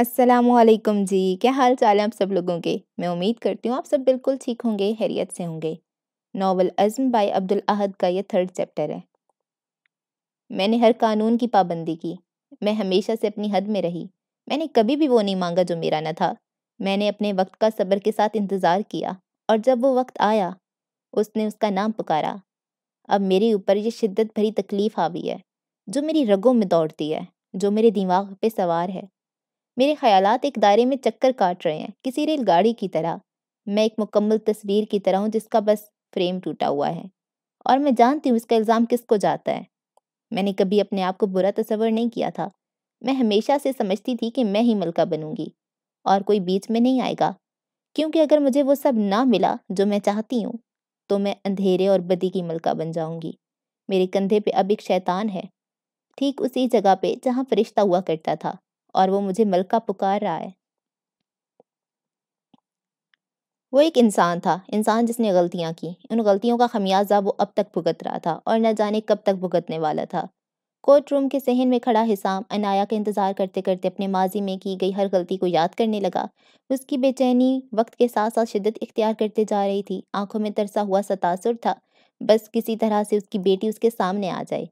असलम जी क्या हाल चाल है आप सब लोगों के मैं उम्मीद करती हूँ आप सब बिल्कुल ठीक होंगे हैरियत से होंगे नावल अज़म बाई अब्दुल अहद का यह थर्ड चैप्टर है मैंने हर कानून की पाबंदी की मैं हमेशा से अपनी हद में रही मैंने कभी भी वो नहीं मांगा जो मेरा न था मैंने अपने वक्त का सब्र के साथ इंतज़ार किया और जब वो वक्त आया उसने उसका नाम पुकारा अब मेरे ऊपर ये शिद्दत भरी तकलीफ़ गई है जो मेरी रगों में दौड़ती है जो मेरे दिमाग पे सवार है मेरे ख्यालात एक दायरे में चक्कर काट रहे हैं किसी रेलगाड़ी की तरह मैं एक मुकम्मल तस्वीर की तरह हूँ जिसका बस फ्रेम टूटा हुआ है और मैं जानती हूँ इसका इल्ज़ाम किस को जाता है मैंने कभी अपने आप को बुरा तस्वर नहीं किया था मैं हमेशा से समझती थी कि मैं ही मलका बनूंगी और कोई बीच में नहीं आएगा क्योंकि अगर मुझे वो सब ना मिला जो मैं चाहती हूँ तो मैं अंधेरे और बदी की मलका बन जाऊंगी मेरे कंधे पे अब एक शैतान है ठीक उसी जगह पे जहाँ फरिश्ता हुआ करता था और वो मुझे मलका पुकार रहा है वो एक इंसान था इंसान जिसने गलतियाँ की उन गलतियों का खमियाजा वो अब तक भुगत रहा था और न जाने कब तक भुगतने वाला था कोर्ट रूम के सहन में खड़ा हिसाम अनाया का इंतज़ार करते करते अपने माजी में की गई हर गलती को याद करने लगा उसकी बेचैनी वक्त के साथ साथ शिदत इख्तियार करते जा रही थी आंखों में तरसा हुआ सतासुर था बस किसी तरह से उसकी बेटी उसके सामने आ जाए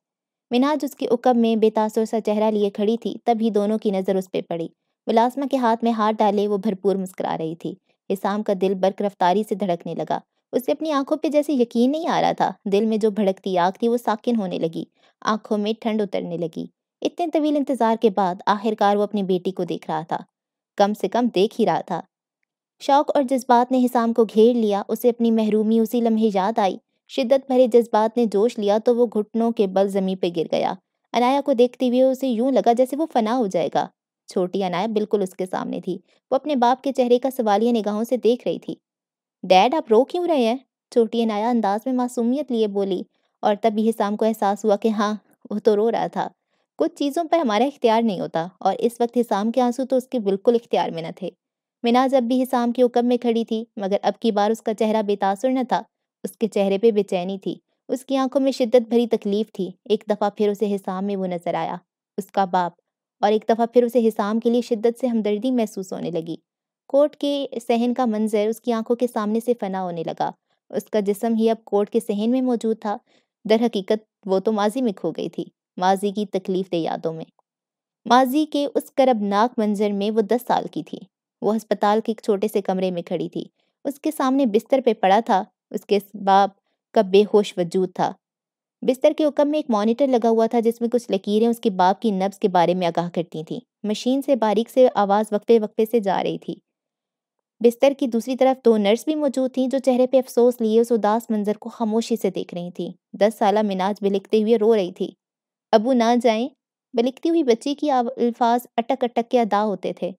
मिनाज उसकी उकब में बेतासुर सा चेहरा लिए खड़ी थी तभी दोनों की नज़र उस पर पड़ी मुलाजमा के हाथ में हाथ डाले वो भरपूर मुस्करा रही थी इसाम का दिल बर्क रफ्तारी से धड़कने लगा उसे अपनी आंखों पे जैसे यकीन नहीं आ रहा था दिल में जो भड़कती आग थी वो साकिन होने लगी आंखों में ठंड उतरने लगी इतने तवील इंतजार के बाद आखिरकार वो अपनी बेटी को देख रहा था कम से कम देख ही रहा था शौक और जज्बात ने हिसाम को घेर लिया उसे अपनी महरूमी उसी लम्हे याद आई शिद्दत भरे जज्बात ने जोश लिया तो वो घुटनों के बल जमीन पर गिर गया अनाया को देखते हुए उसे यूं लगा जैसे वो फना हो जाएगा छोटी अनाया बिल्कुल उसके सामने थी वो अपने बाप के चेहरे का सवालिया निगाहों से देख रही थी डैड आप रो क्यों रहे हैं छोटी अनाया अंदाज में मासूमियत लिए बोली और तब हिसाम को एहसास हुआ कि हाँ वो तो रो रहा था कुछ चीज़ों पर हमारा इख्तियार नहीं होता और इस वक्त हिसाम के आंसू तो उसके बिल्कुल इख्तियार में न थे मिनाज अब भी हिसाम के हुक्म में खड़ी थी मगर अब की बार उसका चेहरा बेतासुर न था उसके चेहरे पे बेचैनी थी उसकी आंखों में शिद्दत भरी तकलीफ थी एक दफ़ा फिर उसे हिसाम में वो नजर आया उसका बाप और एक दफ़ा फिर उसे हिसाम के लिए शिद्दत से हमदर्दी महसूस होने लगी कोर्ट के सहन का मंजर उसकी आंखों के सामने से फना होने लगा उसका जिसम ही अब कोर्ट के सहन में मौजूद था दर हकीकत वो तो माजी में खो गई थी माजी की तकलीफ दे यादों में माजी के उस करबनाक मंजर में वो दस साल की थी वो अस्पताल के एक छोटे से कमरे में खड़ी थी उसके सामने बिस्तर पे पड़ा था उसके बाप का बेहोश वजूद था बिस्तर के हुक्म में एक मॉनिटर लगा हुआ था जिसमें कुछ लकीरें उसके बाप की नब्स के बारे में आगाह करती थीं मशीन से बारीक से आवाज़ वक्फे वक्फे से जा रही थी बिस्तर की दूसरी तरफ दो नर्स भी मौजूद थीं जो चेहरे पे अफसोस लिए उस उदास मंजर को खामोशी से देख रही थीं दस साल मिनाज बिलिखते हुए रो रही थी अबू ना जाएं बिलिखती हुई बच्ची की अल्फाज अटक अटक के अदा होते थे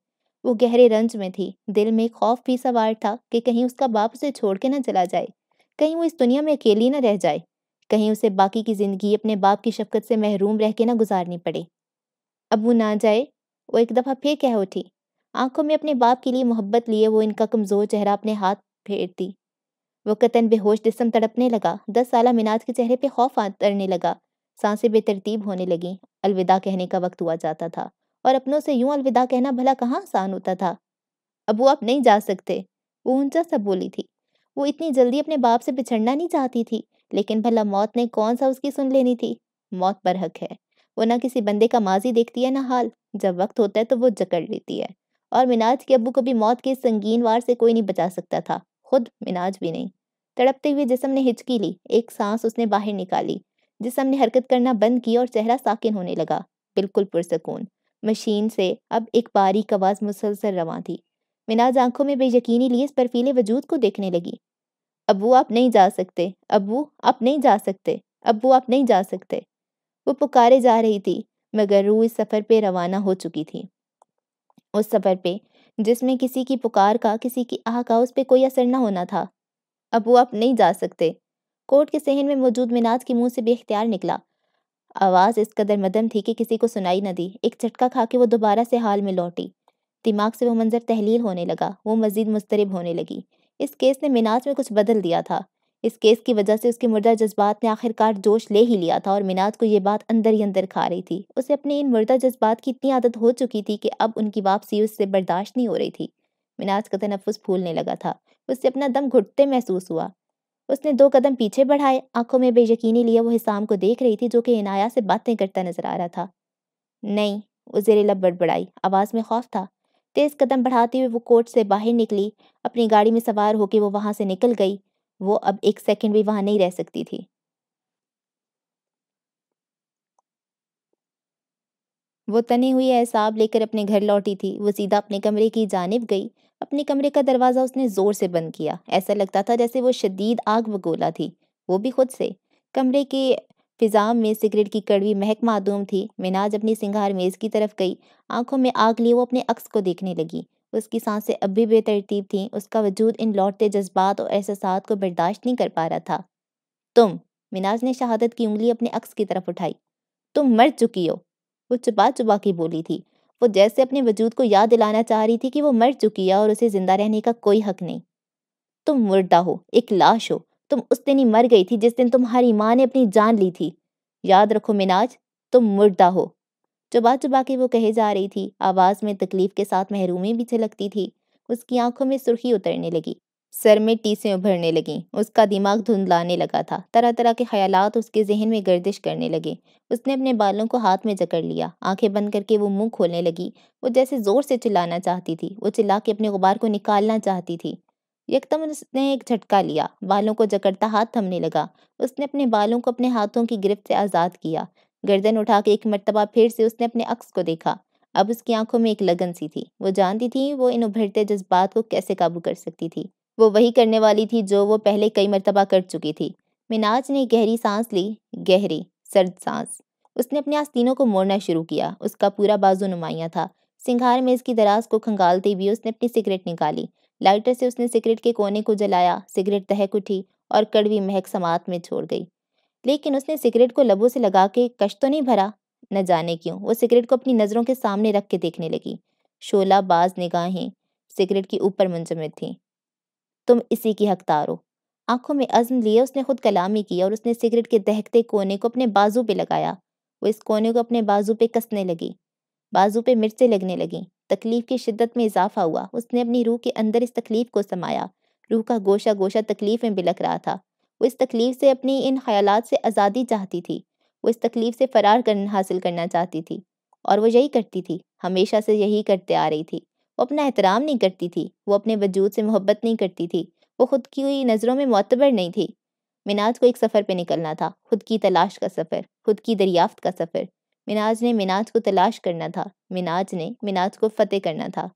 वो गहरे रंज में थी दिल में खौफ भी सवार था कि कहीं उसका बाप उसे छोड़ के ना चला जाए कहीं वो इस दुनिया में अकेली ना रह जाए कहीं उसे बाकी की ज़िंदगी अपने बाप की शफकत से महरूम रह के ना गुजारनी पड़े अब वो ना जाए वो एक दफ़ा फिर कह उठी आंखों में अपने बाप के लिए मोहब्बत लिए वो इनका कमज़ोर चेहरा अपने हाथ फेरती वो कतन बेहोश जिसम तड़पने लगा दस साल मिनाज के चेहरे पर खौफ आतरने लगा सांसें बेतरतीब होने लगीं अलविदा कहने का वक्त हुआ जाता था और अपनों से यूं अलविदा कहना भला कहाँ आसान होता था अब वो आप नहीं जा सकते वो ऊंचा सा बोली थी वो इतनी जल्दी अपने बाप से बिछड़ना नहीं चाहती थी लेकिन भला मौत ने कौन सा उसकी सुन लेनी थी मौत बरहक है वो ना किसी बंदे का माजी देखती है ना हाल जब वक्त होता है तो वो जकड़ लेती है और मिनाज के अबू को भी मौत के संगीन वार से कोई नहीं बचा सकता था खुद मिनाज भी नहीं तड़पते हुए जिसम ने हिचकी ली एक सांस उसने बाहर निकाली जिसम ने हरकत करना बंद की और चेहरा साकिन होने लगा बिल्कुल पुरसकून मशीन से अब एक बारीक आवाज़ मुसलसल रवा थी मिनाज आंखों में बेयकीनी लिए इस बर्फीले वजूद को देखने लगी अबू आप नहीं जा सकते अबू आप नहीं जा सकते अबू आप नहीं जा सकते वो पुकारे जा रही थी मगर रूह इस सफ़र पे रवाना हो चुकी थी उस सफ़र पे जिसमें किसी की पुकार का किसी की आह का उस पर कोई असर न होना था अबू आप नहीं जा सकते कोर्ट के सहन में मौजूद मिनाज के मुंह से बेख्तियार निकला आवाज़ इस कदर मदम थी कि किसी को सुनाई न दी एक झटका खा के वो दोबारा से हाल में लौटी दिमाग से वो मंजर तहलील होने लगा वो मजीद मुस्तरब होने लगी इस केस ने मिनाज में कुछ बदल दिया था इस केस की वजह से उसके मुर्दा जज्बात ने आखिरकार जोश ले ही लिया था और मिनाज को ये बात अंदर ही अंदर खा रही थी उसे अपने इन मुर्दा जज्बात की इतनी आदत हो चुकी थी कि अब उनकी वापसी उससे बर्दाश्त नहीं हो रही थी मिनाज का तनफ़ फूलने लगा था उससे अपना दम घुटते महसूस हुआ उसने दो कदम पीछे बढ़ाए आंखों में बेयकीनी लिए वो हिसाम को देख रही थी जो कि इनाया से बातें करता नजर आ रहा था नहीं उजेरे लब बड़बड़ाई आवाज़ में खौफ था तेज कदम बढ़ाते हुए वो कोर्ट से बाहर निकली अपनी गाड़ी में सवार होकर वो वहां से निकल गई वो अब एक सेकंड भी वहां नहीं रह सकती थी वो तने हुए एहसाब लेकर अपने घर लौटी थी वो सीधा अपने कमरे की जानब गई अपने कमरे का दरवाज़ा उसने ज़ोर से बंद किया ऐसा लगता था जैसे वो शदीद आग बगोला थी वो भी खुद से कमरे के फिजाम में सिगरेट की कड़वी महक मादूम थी मिनाज अपनी सिंगार मेज़ की तरफ गई आंखों में आग लिए वो अपने अक्स को देखने लगी उसकी सांसें अब भी बेतरतीब थीं उसका वजूद इन लौटते जज्बात और एहसास को बर्दाश्त नहीं कर पा रहा था तुम मिनाज ने शहादत की उंगली अपने अक्स की तरफ उठाई तुम मर चुकी हो वो चुपा चुपा की बोली थी वो जैसे अपने वजूद को याद दिलाना चाह रही थी कि वो मर चुकी है और उसे जिंदा रहने का कोई हक नहीं तुम मुर्दा हो एक लाश हो तुम उस दिन ही मर गई थी जिस दिन तुम्हारी माँ ने अपनी जान ली थी याद रखो मिनाज तुम मुर्दा हो चुबा चुबा के वो कहे जा रही थी आवाज़ में तकलीफ के साथ महरूमी भी छलकती थी उसकी आंखों में सुर्खी उतरने लगी सर में टीसें उभरने लगीं उसका दिमाग धुंधलाने लगा था तरह तरह के ख्यालात उसके जहन में गर्दिश करने लगे उसने अपने बालों को हाथ में जकड़ लिया आंखें बंद करके वो मुंह खोलने लगी वो जैसे ज़ोर से चिल्लाना चाहती थी वो चिल्ला के अपने गुबार को निकालना चाहती थी यकदम उसने एक झटका लिया बालों को जकड़ता हाथ थमने लगा उसने अपने बालों को अपने हाथों की गिरफ्त से आज़ाद किया गर्दन उठा के एक मरतबा फिर से उसने अपने अक्स को देखा अब उसकी आंखों में एक लगन सी थी वो जानती थी वो इन उभरते जज्बात को कैसे काबू कर सकती थी वो वही करने वाली थी जो वो पहले कई मरतबा कर चुकी थी मिनाज ने गहरी सांस ली गहरी सर्द सांस उसने अपने आस्तीनों को मोड़ना शुरू किया उसका पूरा बाजू नुमाया था सिंगार में इसकी दराज को खंगालते हुए उसने अपनी सिगरेट निकाली लाइटर से उसने सिगरेट के कोने को जलाया सिगरेट तहक उठी और कड़वी महक समात में छोड़ गई लेकिन उसने सिगरेट को लबों से लगा के कश तो नहीं भरा न जाने क्यों वो सिगरेट को अपनी नज़रों के सामने रख के देखने लगी शोला बाज निगाहें सिगरेट की ऊपर मुंजमद थी तुम इसी की हकदार हो आंखों में अज़म लिए उसने खुद कलामी की और उसने सिगरेट के दहकते कोने को अपने बाजू पे लगाया वो इस कोने को अपने बाजू पे कसने लगी बाजू पे मिर्चें लगने लगी तकलीफ़ की शिद्दत में इजाफा हुआ उसने अपनी रूह के अंदर इस तकलीफ़ को समाया रूह का गोशा गोशा तकलीफ़ में बिलक रहा था वो इस तकलीफ़ से अपनी इन ख्यालात से आज़ादी चाहती थी वो इस तकलीफ़ से फ़रार कर हासिल करना चाहती थी और वो यही करती थी हमेशा से यही करते आ रही थी वो अपना एहतराम नहीं करती थी वो अपने वजूद से मोहब्बत नहीं करती थी वो खुद की हुई नज़रों में मतबर नहीं थी मिनाज को एक सफ़र पे निकलना था खुद की तलाश का सफ़र खुद की दरियाफ्त का सफ़र मिनाज ने मिनाज को तलाश करना था मिनाज ने मिनाज को फतेह करना था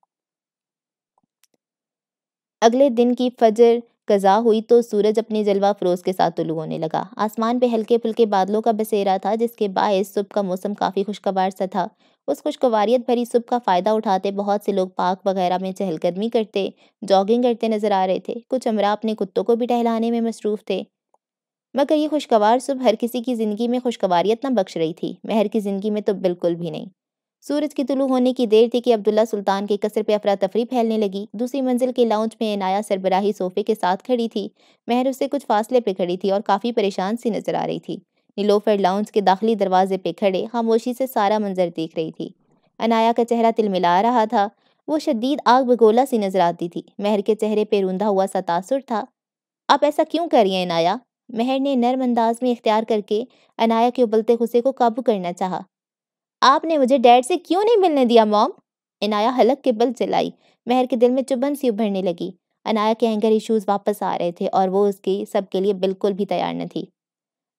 अगले दिन की फजर कज़ा हुई तो सूरज अपने जलवा फरोज के साथ तुलू तो होने लगा आसमान पे हल्के फुल्के बादलों का बसेरा था जिसके बायस सुबह का मौसम काफ़ी खुशगवार सा था उस खुशगवारियत भरी सुबह का फ़ायदा उठाते बहुत से लोग पार्क वगैरह में चहलकदमी करते जॉगिंग करते नजर आ रहे थे कुछ अमरा अपने कुत्तों को भी टहलाने में मसरूफ़ थे मगर ये खुशगवार सुबह हर किसी की ज़िंदगी में खुशगवारियत न बख्श रही थी महर की ज़िंदगी में तो बिल्कुल भी नहीं सूरज के तुलू होने की देर थी कि अब्दुल्ला सुल्तान के कसर पे अफरा तफरी फैलने लगी दूसरी मंजिल के लाउंज में इनाया सरबराही सोफे के साथ खड़ी थी महर उससे कुछ फासले पे खड़ी थी और काफ़ी परेशान सी नजर आ रही थी नीलोफर लाउंज के दाखिली दरवाजे पे खड़े खामोशी से सारा मंजर देख रही थी अनाया का चेहरा तिलमिला रहा था वो शदीद आग बगोला सी नजर आती थी महर के चेहरे पर रूंधा हुआ सा तासुर था आप ऐसा क्यों कर रही हैं इनाया मेहर ने नर्म अंदाज में इख्तियार करके अनाया के उबलते गुस्से को काबू करना चाहा आपने मुझे डैड से क्यों नहीं मिलने दिया मॉम अनाया हलक के बल चलाई मेहर के दिल में चुभन सी उभरने लगी अनाया के एंगर इशूज वापस आ रहे थे और वो उसके सब के लिए बिल्कुल भी तैयार न थी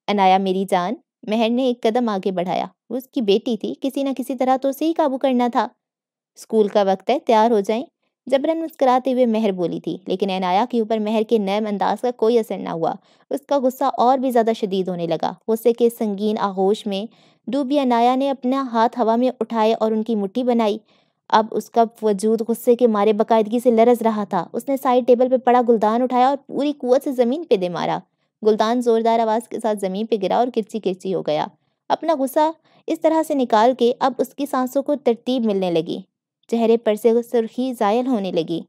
अनाया मेरी जान मेहर ने एक कदम आगे बढ़ाया उसकी बेटी थी किसी न किसी तरह तो उसे ही काबू करना था स्कूल का वक्त है तैयार हो जाएं जबरन मुस्कराते हुए मेहर बोली थी लेकिन अनाया के ऊपर मेहर के नरम अंदाज का कोई असर ना हुआ उसका गुस्सा और भी ज़्यादा शदीद होने लगा गुस्से के संगीन आगोश में डूबी अनाया ने अपना हाथ हवा में उठाए और उनकी मुट्ठी बनाई अब उसका वजूद गुस्से के मारे बाकायदगी से लरस रहा था उसने साइड टेबल पर पड़ा गुलदान उठाया और पूरी कुत से ज़मीन पे दे मारा गुलदान ज़ोरदार आवाज़ के साथ ज़मीन पे गिरा और किरची किरची हो गया अपना गुस्सा इस तरह से निकाल के अब उसकी सांसों को तरतीब मिलने लगी चेहरे पर से सुर्खी जायल होने लगी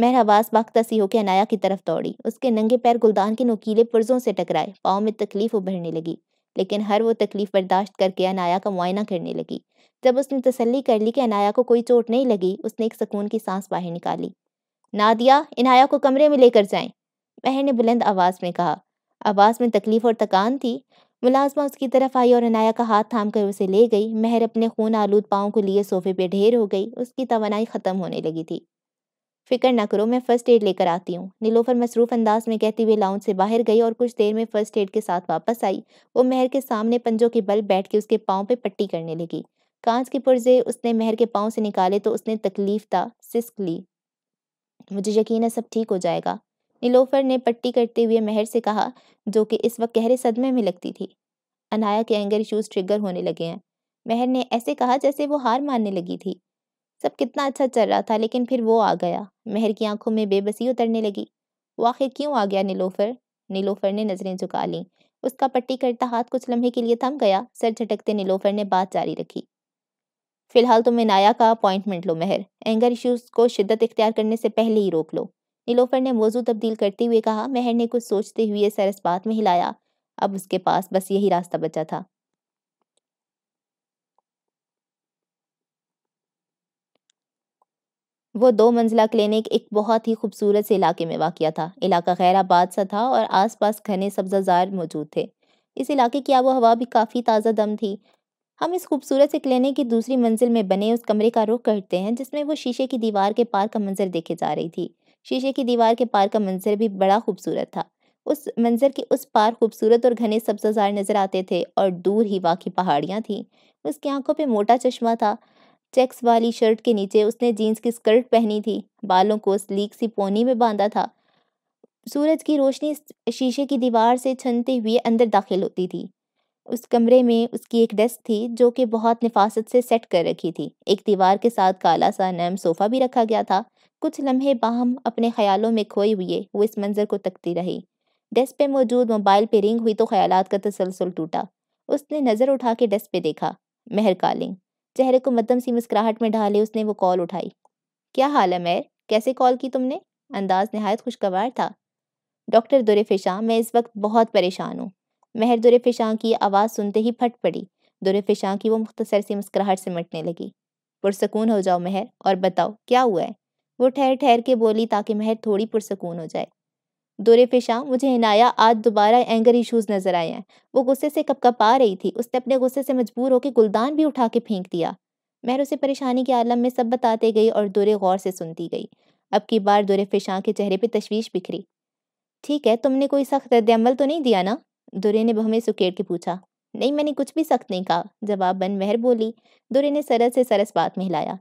मैं हवास बाख्ता सी होकर अनाया की तरफ दौड़ी उसके नंगे पैर गुलदान के नोकीले पुर्जों से टकराए पाँव में तकलीफ उभरने लगी लेकिन हर वो तकलीफ बर्दाश्त करके अनाया का मुआयना करने लगी जब उसने तसल्ली कर ली कि अनाया को कोई चोट नहीं लगी उसने एक सुकून की सांस बाहर निकाली नादिया इनाया को कमरे में लेकर जाएं महर ने बुलंद आवाज़ में कहा आवाज़ में तकलीफ और थकान थी मुलाजमा उसकी तरफ आई और अनाया का हाथ थाम कर उसे ले गई महर अपने खून आलूद पाँव को लिए सोफे पे ढेर हो गई उसकी तोनाई ख़त्म होने लगी थी फिक्र ना करो मैं फ़र्स्ट एड लेकर आती हूँ नीलोफर मसरूफ़ अंदाज में कहती हुई लाउंज से बाहर गई और कुछ देर में फ़र्स्ट एड के साथ वापस आई वो महर के सामने पंजों के बल बैठ के उसके पाँव पे पट्टी करने लगी कांच के पुर्जे उसने महर के पाँव से निकाले तो उसने तकलीफ था सिस्क ली मुझे यकीन है सब ठीक हो जाएगा नीलोफर ने पट्टी करते हुए महर से कहा जो कि इस वक्त गहरे सदमे में लगती थी अनाया के एंगर इशूज़ ट्रिगर होने लगे हैं महर ने ऐसे कहा जैसे वो हार मानने लगी थी सब कितना अच्छा चल रहा था लेकिन फिर वो आ गया महर की आंखों में बेबसी उतरने लगी वो आखिर क्यों आ गया नीलोफर नीलोफर ने नज़रें झुका लीं उसका पट्टी करता हाथ कुछ लम्हे के लिए थम गया सर झटकते नीलोफर ने बात जारी रखी फिलहाल तुम्हें तो नाया का अपॉइंटमेंट लो महर एंगर इशूज को शिद्दत इख्तियार करने से पहले ही रोक लो नीलोफर ने मौजू तब्दील करते हुए कहा महर ने कुछ सोचते हुए सरस बात में हिलाया अब उसके पास बस यही रास्ता बचा था वो दो मंजिला क्लिनिक एक बहुत ही खूबसूरत से इलाके में वाक़ था इलाका गैर आबाद सा था और आसपास घने सब्जाजार मौजूद थे इस इलाके की आबो हवा भी काफ़ी ताज़ा दम थी हम इस खूबसूरत से क्लिनिक की दूसरी मंजिल में बने उस कमरे का रुख करते हैं जिसमें वो शीशे की दीवार के पार का मंजर देखे जा रही थी शीशे की दीवार के पार का मंजर भी बड़ा खूबसूरत था उस मंजर के उस पार खूबसूरत और घने सब्जाजार नजर आते थे और दूर ही वाकई पहाड़ियाँ थीं उसकी आंखों पर मोटा चश्मा था चेक्स वाली शर्ट के नीचे उसने जीन्स की स्कर्ट पहनी थी बालों को स्लीक सी पोनी में बांधा था सूरज की रोशनी शीशे की दीवार से छनते हुए अंदर दाखिल होती थी उस कमरे में उसकी एक डेस्क थी जो कि बहुत नफासत से सेट कर रखी थी एक दीवार के साथ काला सा नरम सोफा भी रखा गया था कुछ लम्हे बाहम अपने ख्यालों में खोए हुए वो इस मंज़र को तकती रही डेस्क पे मौजूद मोबाइल पे रिंग हुई तो ख्याल का तसलसल टूटा उसने नज़र उठा के डेस्क पे देखा मेहर कालिंग चेहरे को मदम सी मुस्कुराहट में ढाले उसने वो कॉल उठाई क्या हाल है मेहर कैसे कॉल की तुमने अंदाज नहायत खुशगवार था डॉक्टर दुरे फिशा मैं इस वक्त बहुत परेशान हूँ महर फिशा की आवाज़ सुनते ही फट पड़ी दुरे फिशा की वो मुख्तसर सी मुस्कुराहट से मटने लगी पुरसकून हो जाओ मेहर और बताओ क्या हुआ है वो ठहर ठहर के बोली ताकि महर थोड़ी पुरसकून हो जाए दोरे पेशा मुझे हिनाया आज दोबारा एंगर इशूज़ नज़र आए हैं वो गुस्से से कप कप आ रही थी उसने अपने गुस्से से मजबूर होकर गुलदान भी उठा के फेंक दिया महर उसे परेशानी के आलम में सब बताते गई और दुरे गौर से सुनती गई अब की बार दोरे फिशा के चेहरे पर तशवीश बिखरी ठीक है तुमने कोई सख्त रद्दमल तो नहीं दिया ना दुरे ने बहमे सुकेड़ के पूछा नहीं मैंने कुछ भी सख्त नहीं कहा जवाब बन महर बोली दुरे ने सरस से सरस बात में हिलाया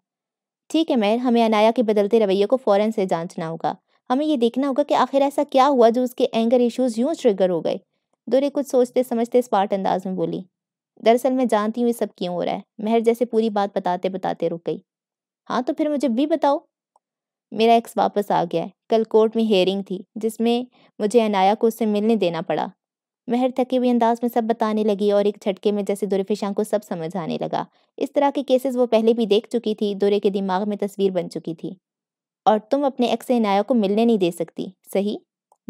ठीक है मैर हमें अनाया के बदलते रवैये को फ़ौरन से जांचना होगा हमें यह देखना होगा कि आखिर ऐसा क्या हुआ जो उसके एंगर इश्यूज़ यूँ ट्रिगर हो गए दोरे कुछ सोचते समझते स्पार्ट अंदाज में बोली दरअसल मैं जानती हूँ ये सब क्यों हो रहा है महर जैसे पूरी बात बताते बताते रुक गई हाँ तो फिर मुझे भी बताओ मेरा एक्स वापस आ गया है कल कोर्ट में हेयरिंग थी जिसमें मुझे अनाया को उससे मिलने देना पड़ा महर थके हुए अंदाज में सब बताने लगी और एक झटके में जैसे दुरे फिशां को सब समझ आने लगा इस तरह के केसेस वो पहले भी देख चुकी थी दुरे के दिमाग में तस्वीर बन चुकी थी और तुम अपने एक्स नाया को मिलने नहीं दे सकती सही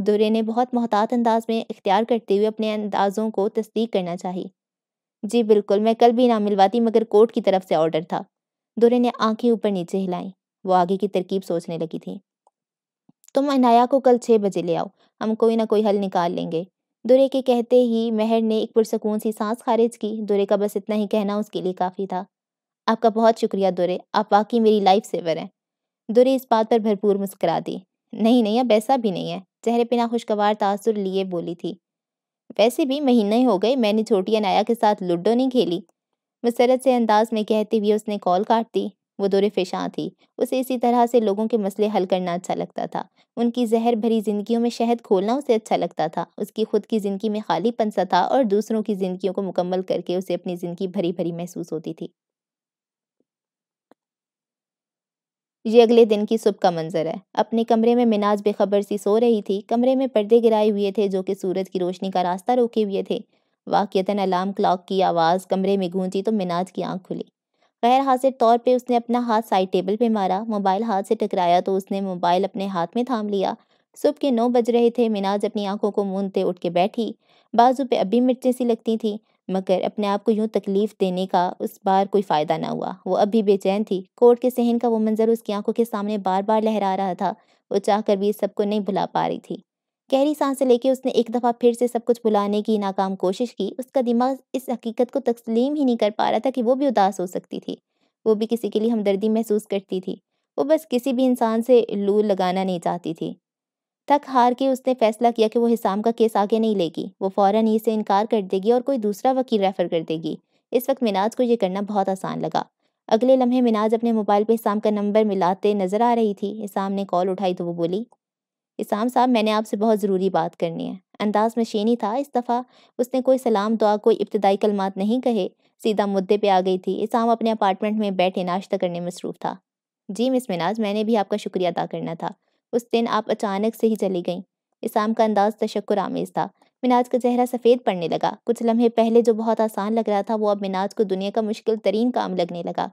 दुरे ने बहुत मोहतात अंदाज में इख्तियार करते हुए अपने अंदाज़ों को तस्दीक करना चाहिए जी बिल्कुल मैं कल भी ना मिलवाती मगर कोर्ट की तरफ से ऑर्डर था दुरे ने आंखें ऊपर नीचे हिलाई वो आगे की तरकीब सोचने लगी थी तुम अनाया को कल छः बजे ले आओ हम कोई ना कोई हल निकाल लेंगे दुरे के कहते ही महर ने एक पुरसकून सी सांस खारिज की दुरे का बस इतना ही कहना उसके लिए काफ़ी था आपका बहुत शुक्रिया दुरे आप वाकई मेरी लाइफ सेवर हैं दुरे इस बात पर भरपूर मुस्करा दी नहीं नहीं अब ऐसा भी नहीं है चेहरे पर नाखुशगवार तासुर लिए बोली थी वैसे भी महीने हो गए मैंने छोटी अनाया के साथ लूडो नहीं खेली मुसरत से अंदाज में कहते हुए उसने कॉल काट दी वो दौरे फ़िशाँ थी उसे इसी तरह से लोगों के मसले हल करना अच्छा लगता था उनकी जहर भरी जिंदगी में शहद खोलना उसे अच्छा लगता था उसकी खुद की ज़िंदगी में खाली पंसा था और दूसरों की जिंदगी को मुकम्मल करके उसे अपनी ज़िंदगी भरी भरी महसूस होती थी ये अगले दिन की सुबह का मंजर है अपने कमरे में मिनाज बेखबर सी सो रही थी कमरे में पर्दे गिराए हुए थे जो कि सूरज की रोशनी का रास्ता रोके हुए थे वाक़ता अलार्म क्लॉक की आवाज़ कमरे में गूंजी तो मिनाज की आंख खुली गैर हाजिर तौर पे उसने अपना हाथ साइड टेबल पे मारा मोबाइल हाथ से टकराया तो उसने मोबाइल अपने हाथ में थाम लिया सुबह के नौ बज रहे थे मिनाज अपनी आंखों को मूंदते उठ के बैठी बाजू पे अभी मिर्चें सी लगती थी मगर अपने आप को यूं तकलीफ देने का उस बार कोई फ़ायदा ना हुआ वो अभी बेचैन थी कोर्ट के सहन का वो मंजर उसकी आंखों के सामने बार बार लहरा रहा था वो चाह कर भी इस सबको नहीं भुला पा रही थी गहरी से लेके उसने एक दफ़ा फिर से सब कुछ भुलाने की नाकाम कोशिश की उसका दिमाग इस हकीकत को तस्लीम ही नहीं कर पा रहा था कि वो भी उदास हो सकती थी वो भी किसी के लिए हमदर्दी महसूस करती थी वो बस किसी भी इंसान से लू लगाना नहीं चाहती थी थक हार के उसने फैसला किया कि वो हिसाम का केस आगे नहीं लेगी वो फ़ौरन ही इसे इनकार कर देगी और कोई दूसरा वकील रेफ़र कर देगी इस वक्त मिनाज को ये करना बहुत आसान लगा अगले लम्हे मिनाज अपने मोबाइल पर हिसाम का नंबर मिलाते नजर आ रही थी हिसाम ने कॉल उठाई तो वो बोली इसाम साहब मैंने आपसे बहुत ज़रूरी बात करनी है अंदाज में शेनी था इस दफ़ा उसने कोई सलाम दुआ कोई इब्तदाई कलमात नहीं कहे सीधा मुद्दे पे आ गई थी इसाम अपने अपार्टमेंट में बैठे नाश्ता करने मसरूफ़ था जी मिस मिनाज मैंने भी आपका शुक्रिया अदा करना था उस दिन आप अचानक से ही चली गई इसाम का अंदाज़ तशक्र आमेज़ था मिनाज का चेहरा सफ़ेद पड़ने लगा कुछ लम्हे पहले जो बहुत आसान लग रहा था वो अब मिनाज को दुनिया का मुश्किल तरीन काम लगने लगा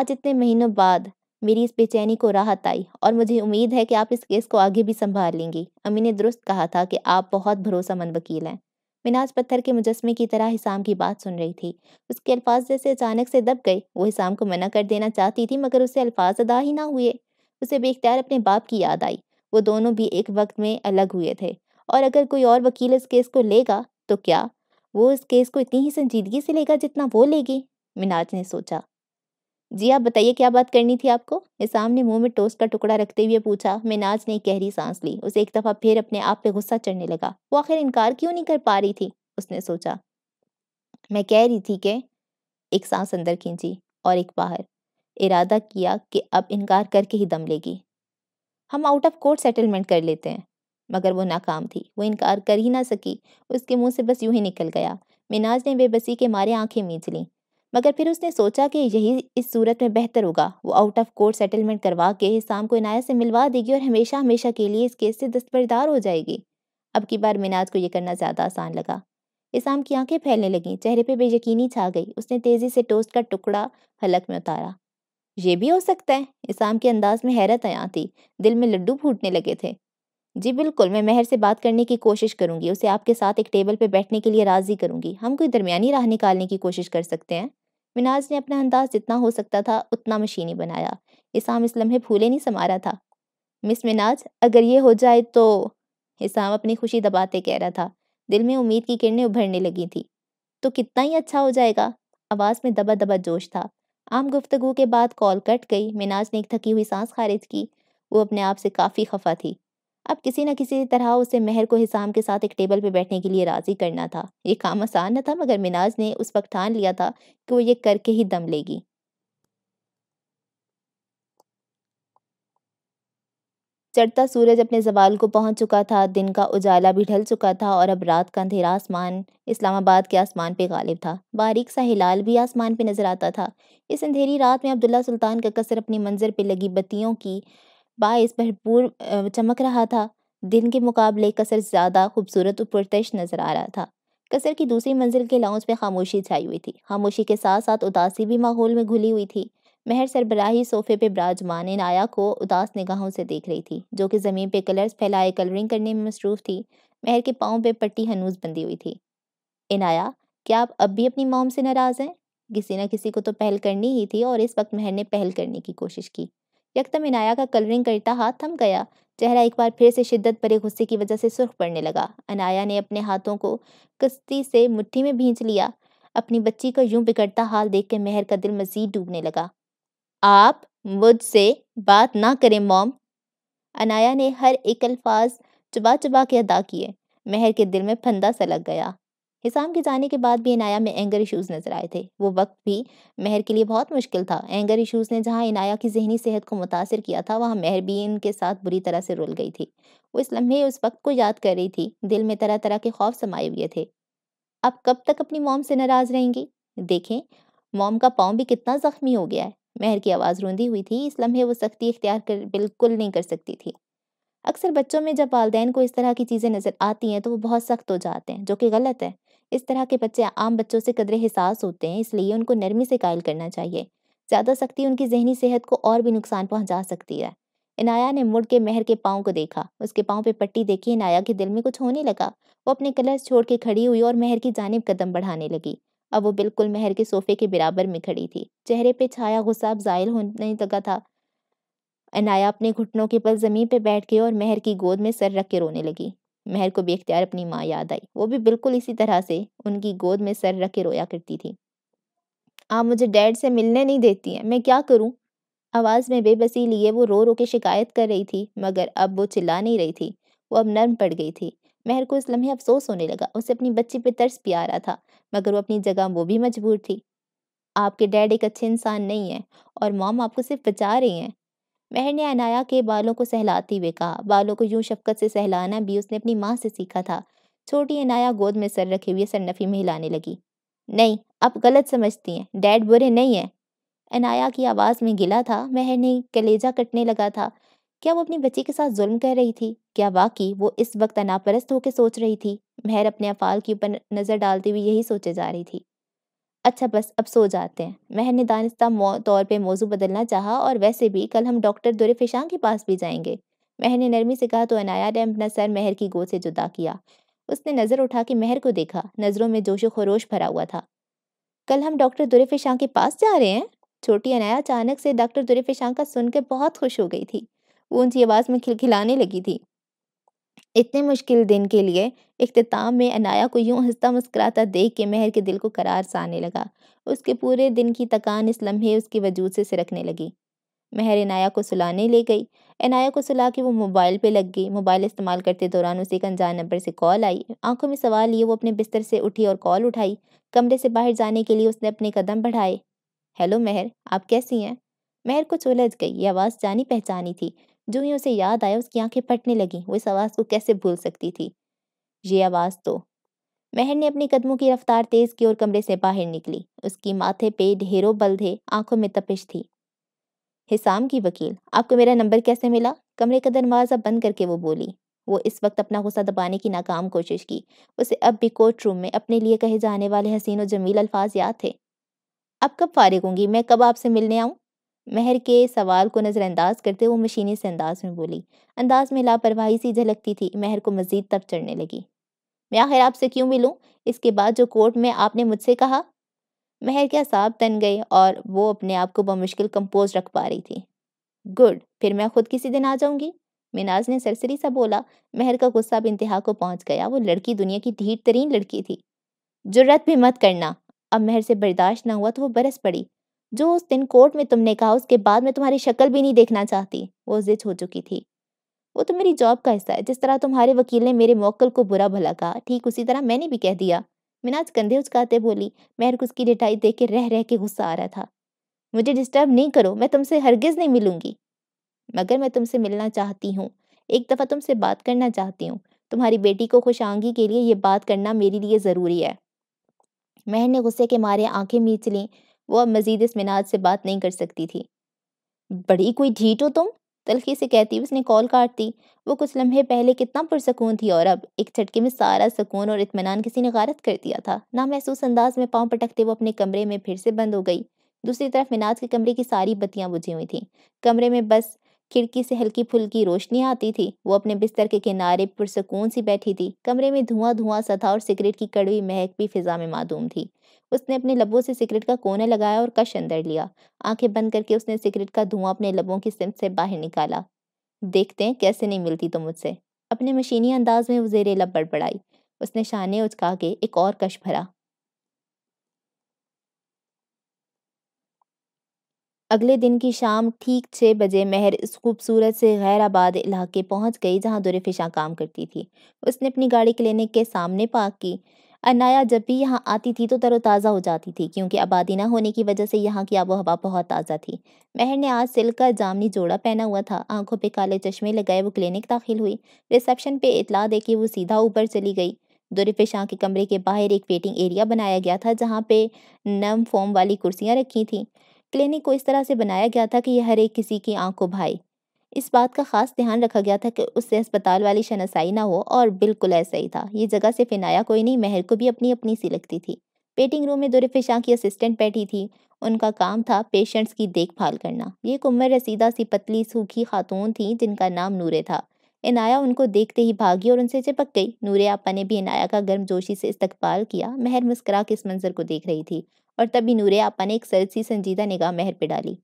आज इतने महीनों बाद मेरी इस बेचैनी को राहत आई और मुझे उम्मीद है कि आप इस केस को आगे भी संभाल लेंगी अम्मी ने दुरुस्त कहा था कि आप बहुत भरोसामंद वकील हैं मिनाज पत्थर के मुजस्मे की तरह हिसाम की बात सुन रही थी उसके अल्फाज जैसे अचानक से दब गए वो हिसाम को मना कर देना चाहती थी मगर उससे अल्फाज अदा ही ना हुए उसे बेख्तियार अपने बाप की याद आई वो दोनों भी एक वक्त में अलग हुए थे और अगर कोई और वकील इस केस को लेगा तो क्या वो इस केस को इतनी ही संजीदगी से लेगा जितना वो लेगी मिनाज ने सोचा जी आप बताइए क्या बात करनी थी आपको निसाम ने मुंह में टोस्ट का टुकड़ा रखते हुए पूछा मिनाज ने गहरी सांस ली उसे एक दफा फिर अपने आप पे गुस्सा चढ़ने लगा वो आखिर इनकार क्यों नहीं कर पा रही थी उसने सोचा मैं कह रही थी कि एक सांस अंदर खींची और एक बाहर इरादा किया कि अब इनकार करके ही दम लेगी हम आउट ऑफ कोर्ट सेटलमेंट कर लेते हैं मगर वो नाकाम थी वो इनकार कर ही ना सकी उसके मुंह से बस यूं ही निकल गया मिनाज ने बेबसी के मारे आंखें मींच लीं मगर फिर उसने सोचा कि यही इस सूरत में बेहतर होगा वो आउट ऑफ कोर्ट सेटलमेंट करवा के इसाम को इनायत से मिलवा देगी और हमेशा हमेशा के लिए इस केस से दस्तबरदार हो जाएगी अब की बार मिनाज को यह करना ज़्यादा आसान लगा इसाम की आंखें फैलने लगीं चेहरे पर बेयकीनी छा गई उसने तेज़ी से टोस्ट का टुकड़ा हलक में उतारा ये भी हो सकता है इसाम के अंदाज में हैरत आया थी दिल में लड्डू फूटने लगे थे जी बिल्कुल मैं महर से बात करने की कोशिश करूंगी उसे आपके साथ एक टेबल पर बैठने के लिए राज़ी करूंगी हम कोई दरमियानी राह निकालने की कोशिश कर सकते हैं मिनाज ने अपना अंदाज जितना हो सकता था उतना मशीनी बनाया इसाम इस लम्हे फूले नहीं समा रहा था मिस मिनाज अगर ये हो जाए तो इसाम अपनी खुशी दबाते कह रहा था दिल में उम्मीद की किरणें उभरने लगी थी तो कितना ही अच्छा हो जाएगा आवाज़ में दबा दबा जोश था आम गुफ्तगु के बाद कॉल कट गई मिनाज ने एक थकी हुई सांस खारिज की वो अपने आप से काफ़ी खफा थी अब किसी न किसी तरह उसे मेहर को हिसाम के साथ एक टेबल पर बैठने के लिए राज़ी करना था ये काम आसान न था मगर मिनाज ने उस वक्त ठान लिया था कि वो ये करके ही दम लेगी चढ़ता सूरज अपने जवाल को पहुंच चुका था दिन का उजाला भी ढल चुका था और अब रात का अंधेरा आसमान इस्लामाबाद के आसमान पे गालिब था बारीक सा हिलाल भी आसमान पे नजर आता था इस अंधेरी रात में अब्दुल्ला सुल्तान का कसर अपनी मंजर पे लगी बत्तियों की बायस भरपूर चमक रहा था दिन के मुकाबले कसर ज़्यादा खूबसूरत और पुरतश नज़र आ रहा था कसर की दूसरी मंजिल के लाउंज में खामोशी छाई हुई थी खामोशी के साथ साथ उदासी भी माहौल में घुली हुई थी महर सरबराही सोफे पे बिराजमान नाया को उदास निगाहों से देख रही थी जो कि ज़मीन पे कलर्स फैलाए कलरिंग करने में मसरूफ़ थी महर के पाँव पे पट्टी हनूज बंधी हुई थी इनाया क्या आप अब भी अपनी मोम से नाराज़ हैं किसी न किसी को तो पहल करनी ही थी और इस वक्त महर ने पहल करने की कोशिश की यकदम इनाया का कलरिंग करता हाथ थम गया चेहरा एक बार फिर से शिद्दत भरे गुस्से की वजह से सुर्ख पड़ने लगा अनाया ने अपने हाथों को कश्ती से मुट्ठी में भींच लिया अपनी बच्ची का यूं बिगड़ता हाल देख के मेहर का दिल मजीद डूबने लगा आप मुझसे बात ना करें मॉम अनाया ने हर एक अल्फाज चबा चबा के अदा किए मेहर के दिल में फंदा सा लग गया हिसाम के जाने के बाद भी इनाया में एंगर इश्यूज़ नज़र आए थे वो वक्त भी महर के लिए बहुत मुश्किल था एंगर इश्यूज़ ने जहाँ इनाया की जहनी सेहत को मुतासर किया था वहाँ महर भी इनके साथ बुरी तरह से रुल गई थी वो इस लम्हे उस वक्त को याद कर रही थी दिल में तरह तरह के खौफ समाये हुए थे आप कब तक अपनी मोम से नाराज़ रहेंगी देखें मोम का पाँव भी कितना ज़ख्मी हो गया है महर की आवाज़ रूंदी हुई थी इस लम्हे वो सख्ती इख्तियार कर बिल्कुल नहीं कर सकती थी अक्सर बच्चों में जब वालदेन को इस तरह की चीज़ें नज़र आती हैं तो वो बहुत सख्त हो जाते हैं जो कि गलत है इस तरह के बच्चे आम बच्चों से कदरे हिसास होते हैं इसलिए उनको नरमी से कायल करना चाहिए ज़्यादा सख्ती उनकी जहनी सेहत को और भी नुकसान पहुंचा सकती है इनाया ने मुड़ के मेहर के पाँव को देखा उसके पाँव पे पट्टी देखी इनाया के दिल में कुछ होने लगा वो अपने कलर छोड़ के खड़ी हुई और मेहर की जानब कदम बढ़ाने लगी अब वो बिल्कुल मेहर के सोफे के बराबर में खड़ी थी चेहरे पे छाया गुस्सा अब जायल होने लगा था अनाया अपने घुटनों के बल जमीन पे बैठ गई और मेहर की गोद में सर रख के रोने लगी महर को बेख्तियार अपनी माँ याद आई वो भी बिल्कुल इसी तरह से उनकी गोद में सर रख के रोया करती थी आप मुझे डैड से मिलने नहीं देती हैं मैं क्या करूं आवाज़ में बेबसी लिए वो रो रो के शिकायत कर रही थी मगर अब वो चिल्ला नहीं रही थी वो अब नर्म पड़ गई थी महर को इस लम्हे अफसोस होने लगा उसे अपनी बच्ची पे तरस भी आ रहा था मगर वो अपनी जगह वो भी मजबूर थी आपके डैड एक अच्छे इंसान नहीं है और मॉम आपको सिर्फ बचा रही हैं मेहर ने अनाया के बालों को सहलाते हुए कहा बालों को यूं शफकत से सहलाना भी उसने अपनी माँ से सीखा था छोटी अनाया गोद में सर रखे हुए सरनफी में हिलाने लगी नहीं आप गलत समझती हैं डैड बुरे नहीं हैं अनाया की आवाज़ में गिला था मेहर ने कलेजा कटने लगा था क्या वो अपनी बच्ची के साथ जुल्म कर रही थी क्या वाकई वो इस वक्त अनापरस्त होकर सोच रही थी मेहर अपने अफाल के ऊपर नज़र डालते हुए यही सोचे जा रही थी अच्छा बस अब सो जाते हैं महर ने दानिस्ता तौर पे मौजू बदलना चाहा और वैसे भी कल हम डॉक्टर दुरे फिशां के पास भी जाएंगे मैंने ने नरमी से कहा तो अनाया ने अपना सर महर की गोद से जुदा किया उसने नज़र उठा के मेहर को देखा नज़रों में जोशो खरोश भरा हुआ था कल हम डॉक्टर दुरे शाह के पास जा रहे हैं छोटी अनाया अचानक से डॉक्टर दुरे शाह का सुनकर बहुत खुश हो गई थी वो ऊंची आवाज़ में खिलखिलाने लगी थी इतने मुश्किल दिन के लिए अख्ताम में अनाया को यूं हंसता मुस्कराता देख के महर के दिल को करार साने लगा उसके पूरे दिन की थकान इस लम्हे उसके वजूद से सिरकने लगी महर अनाया को सुलाने ले गई अनाया को सुला के वो मोबाइल पे लग गई मोबाइल इस्तेमाल करते दौरान उसे एक अनजान नंबर से कॉल आई आंखों में सवाल लिए वो अपने बिस्तर से उठी और कॉल उठाई कमरे से बाहर जाने के लिए उसने अपने कदम बढ़ाए हेलो महर आप कैसी हैं महर कुछ उलझ गई ये आवाज़ जानी पहचानी थी जो ही उसे याद आया उसकी आंखें फटने लगीं वो इस आवाज़ को कैसे भूल सकती थी ये आवाज़ तो महर ने अपने कदमों की रफ्तार तेज की और कमरे से बाहर निकली उसकी माथे पे ढेरों बल थे आंखों में तपिश थी हिसाम की वकील आपको मेरा नंबर कैसे मिला कमरे का दरवाज़ा बंद करके वो बोली वो इस वक्त अपना गुस्सा दबाने की नाकाम कोशिश की उसे अब भी कोर्ट रूम में अपने लिए कहे जाने वाले हसीन और जमील अल्फाज याद थे अब कब फारिग होंगी मैं कब आपसे मिलने आऊँ महर के सवाल को नज़रअंदाज करते वो मशीनी से अंदाज में बोली अंदाज में लापरवाही सी झलकती थी महर को मजीद तब चढ़ने लगी मैं आखिर आपसे क्यों मिलूँ इसके बाद जो कोर्ट में आपने मुझसे कहा महर के साहब तन गए और वो अपने आप को बमुश्किल कंपोज रख पा रही थी गुड फिर मैं खुद किसी दिन आ जाऊंगी मिनाज ने सरसरी सा बोला महर का गुस्सा अब इंतहा को पहुंच गया वो लड़की दुनिया की ढीठ तरीन लड़की थी जुर्रत भी मत करना अब महर से बर्दाश्त ना हुआ तो वो बरस पड़ी जो उस दिन कोर्ट में तुमने कहा उसके बाद मैं तुम्हारी शक्ल भी नहीं देखना चाहती वो जिद हो चुकी थी वो तो मेरी जॉब का हिस्सा है जिस तरह तुम्हारे वकील ने मेरे मौकल को बुरा भला कहा ठीक उसी तरह मैंने भी कह दिया मिनाज कंधे उचकाते बोली मेहर को उसकी रिटाई देख के रह रह के गुस्सा आ रहा था मुझे डिस्टर्ब नहीं करो मैं तुमसे हरगिज़ नहीं मिलूंगी मगर मैं तुमसे मिलना चाहती हूँ एक दफ़ा तुमसे बात करना चाहती हूँ तुम्हारी बेटी को खुश आंगी के लिए ये बात करना मेरे लिए ज़रूरी है मेहर ने गुस्से के मारे आंखें मीच लीं वो अब मजीद इस मिनाज से बात नहीं कर सकती थी बड़ी कोई ढीट हो तुम तलखी से कहती उसने कॉल काट दी वो कुछ लम्हे पहले कितना पुरसकून थी और अब एक झटके में सारा सुकून और इतमान किसी ने गारत कर दिया था ना महसूस अंदाज में पाँव पटकते वो अपने कमरे में फिर से बंद हो गई दूसरी तरफ मिनाज के कमरे की सारी बत्तियां बुझी हुई थीं कमरे में बस खिड़की से हल्की फुल्की रोशनी आती थी वो अपने बिस्तर के किनारे पुरसकून सी बैठी थी कमरे में धुआं धुआं सा था और सिगरेट की कड़वी महक भी फिजा में मादूम थी उसने अपने लबों से सिगरेट का कोना लगाया और कश अंदर लिया आंखें बंद करके उसने सिगरेट का धुआं अपने लबों की सिम से बाहर निकाला देखते हैं कैसे नहीं मिलती तो मुझसे अपने मशीनी अंदाज में वो जेरे लब बड़बड़ाई उसने शाने उचका के एक और कश भरा अगले दिन की शाम ठीक छः बजे महर इस खूबसूरत से गैर आबाद इलाके पहुंच गई जहां दुरफिशा काम करती थी उसने अपनी गाड़ी क्लिनिक के सामने पार्क की अनाया जब भी यहाँ आती थी तो तरोताज़ा हो जाती थी क्योंकि आबादी ना होने की वजह से यहाँ की आबो हवा बहुत ताज़ा थी महर ने आज सिल्क का जामनी जोड़ा पहना हुआ था आंखों पे काले चश्मे लगाए वो क्लिनिक दाखिल हुई रिसेप्शन पे इतला दे के वो सीधा ऊपर चली गई दुरी पेशा के कमरे के बाहर एक वेटिंग एरिया बनाया गया था जहाँ पे नम फोम वाली कुर्सियाँ रखी थीं क्लिनिक को इस तरह से बनाया गया था कि यह हर एक किसी की आंख को भाई इस बात का खास ध्यान रखा गया था कि उससे अस्पताल वाली शनासाई ना हो और बिल्कुल ऐसा ही था ये जगह सिर्फ इनाया कोई नहीं महर को भी अपनी अपनी सी लगती थी वेटिंग रूम में दुरफे शाह की असिस्टेंट बैठी थी उनका काम था पेशेंट्स की देखभाल करना ये एक उम्र रसीदा सी पतली सूखी खातून थी जिनका नाम नूरे था इनाया उनको देखते ही भागी और उनसे चिपक गई नूरे आपा ने भी इनाया का गर्म जोशी से इस्तकबाल किया महर मुस्करा के इस मंजर को देख रही थी और तभी नूरे आपा ने एक सरसी संजीदा निगाह महर पे डाली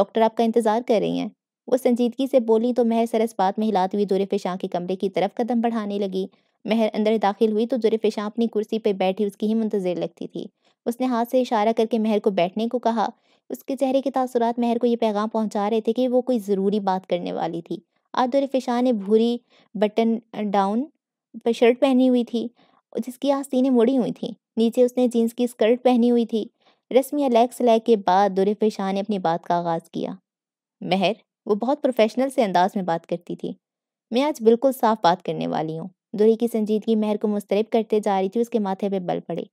डॉक्टर आपका इंतज़ार कर रही हैं वो संजीदगी से बोली तो महर सरस बात में हिलाती हुई दुरे शाह के कमरे की तरफ कदम बढ़ाने लगी महर अंदर दाखिल हुई तो जुल्फ शाह अपनी कुर्सी पर बैठी उसकी ही मुंतजर लगती थी उसने हाथ से इशारा करके महर को बैठने को कहा उसके चेहरे के तासुरात महर को ये पैगाम पहुंचा रहे थे कि वो कोई ज़रूरी बात करने वाली थी आज जुल्फ शाह ने भूरी बटन डाउन पर शर्ट पहनी हुई थी जिसकी आस्तीनें मुड़ी हुई थी नीचे उसने जीन्स की स्कर्ट पहनी हुई थी रस्मी अलैक सलैक के बाद दुरफ शाह ने अपनी बात का आगाज़ किया महर वो बहुत प्रोफेशनल से अंदाज में बात करती थी मैं आज बिल्कुल साफ बात करने वाली हूँ दुरी की संजीदगी मेहर को मुस्तरब करते जा रही थी उसके माथे पे बल पड़े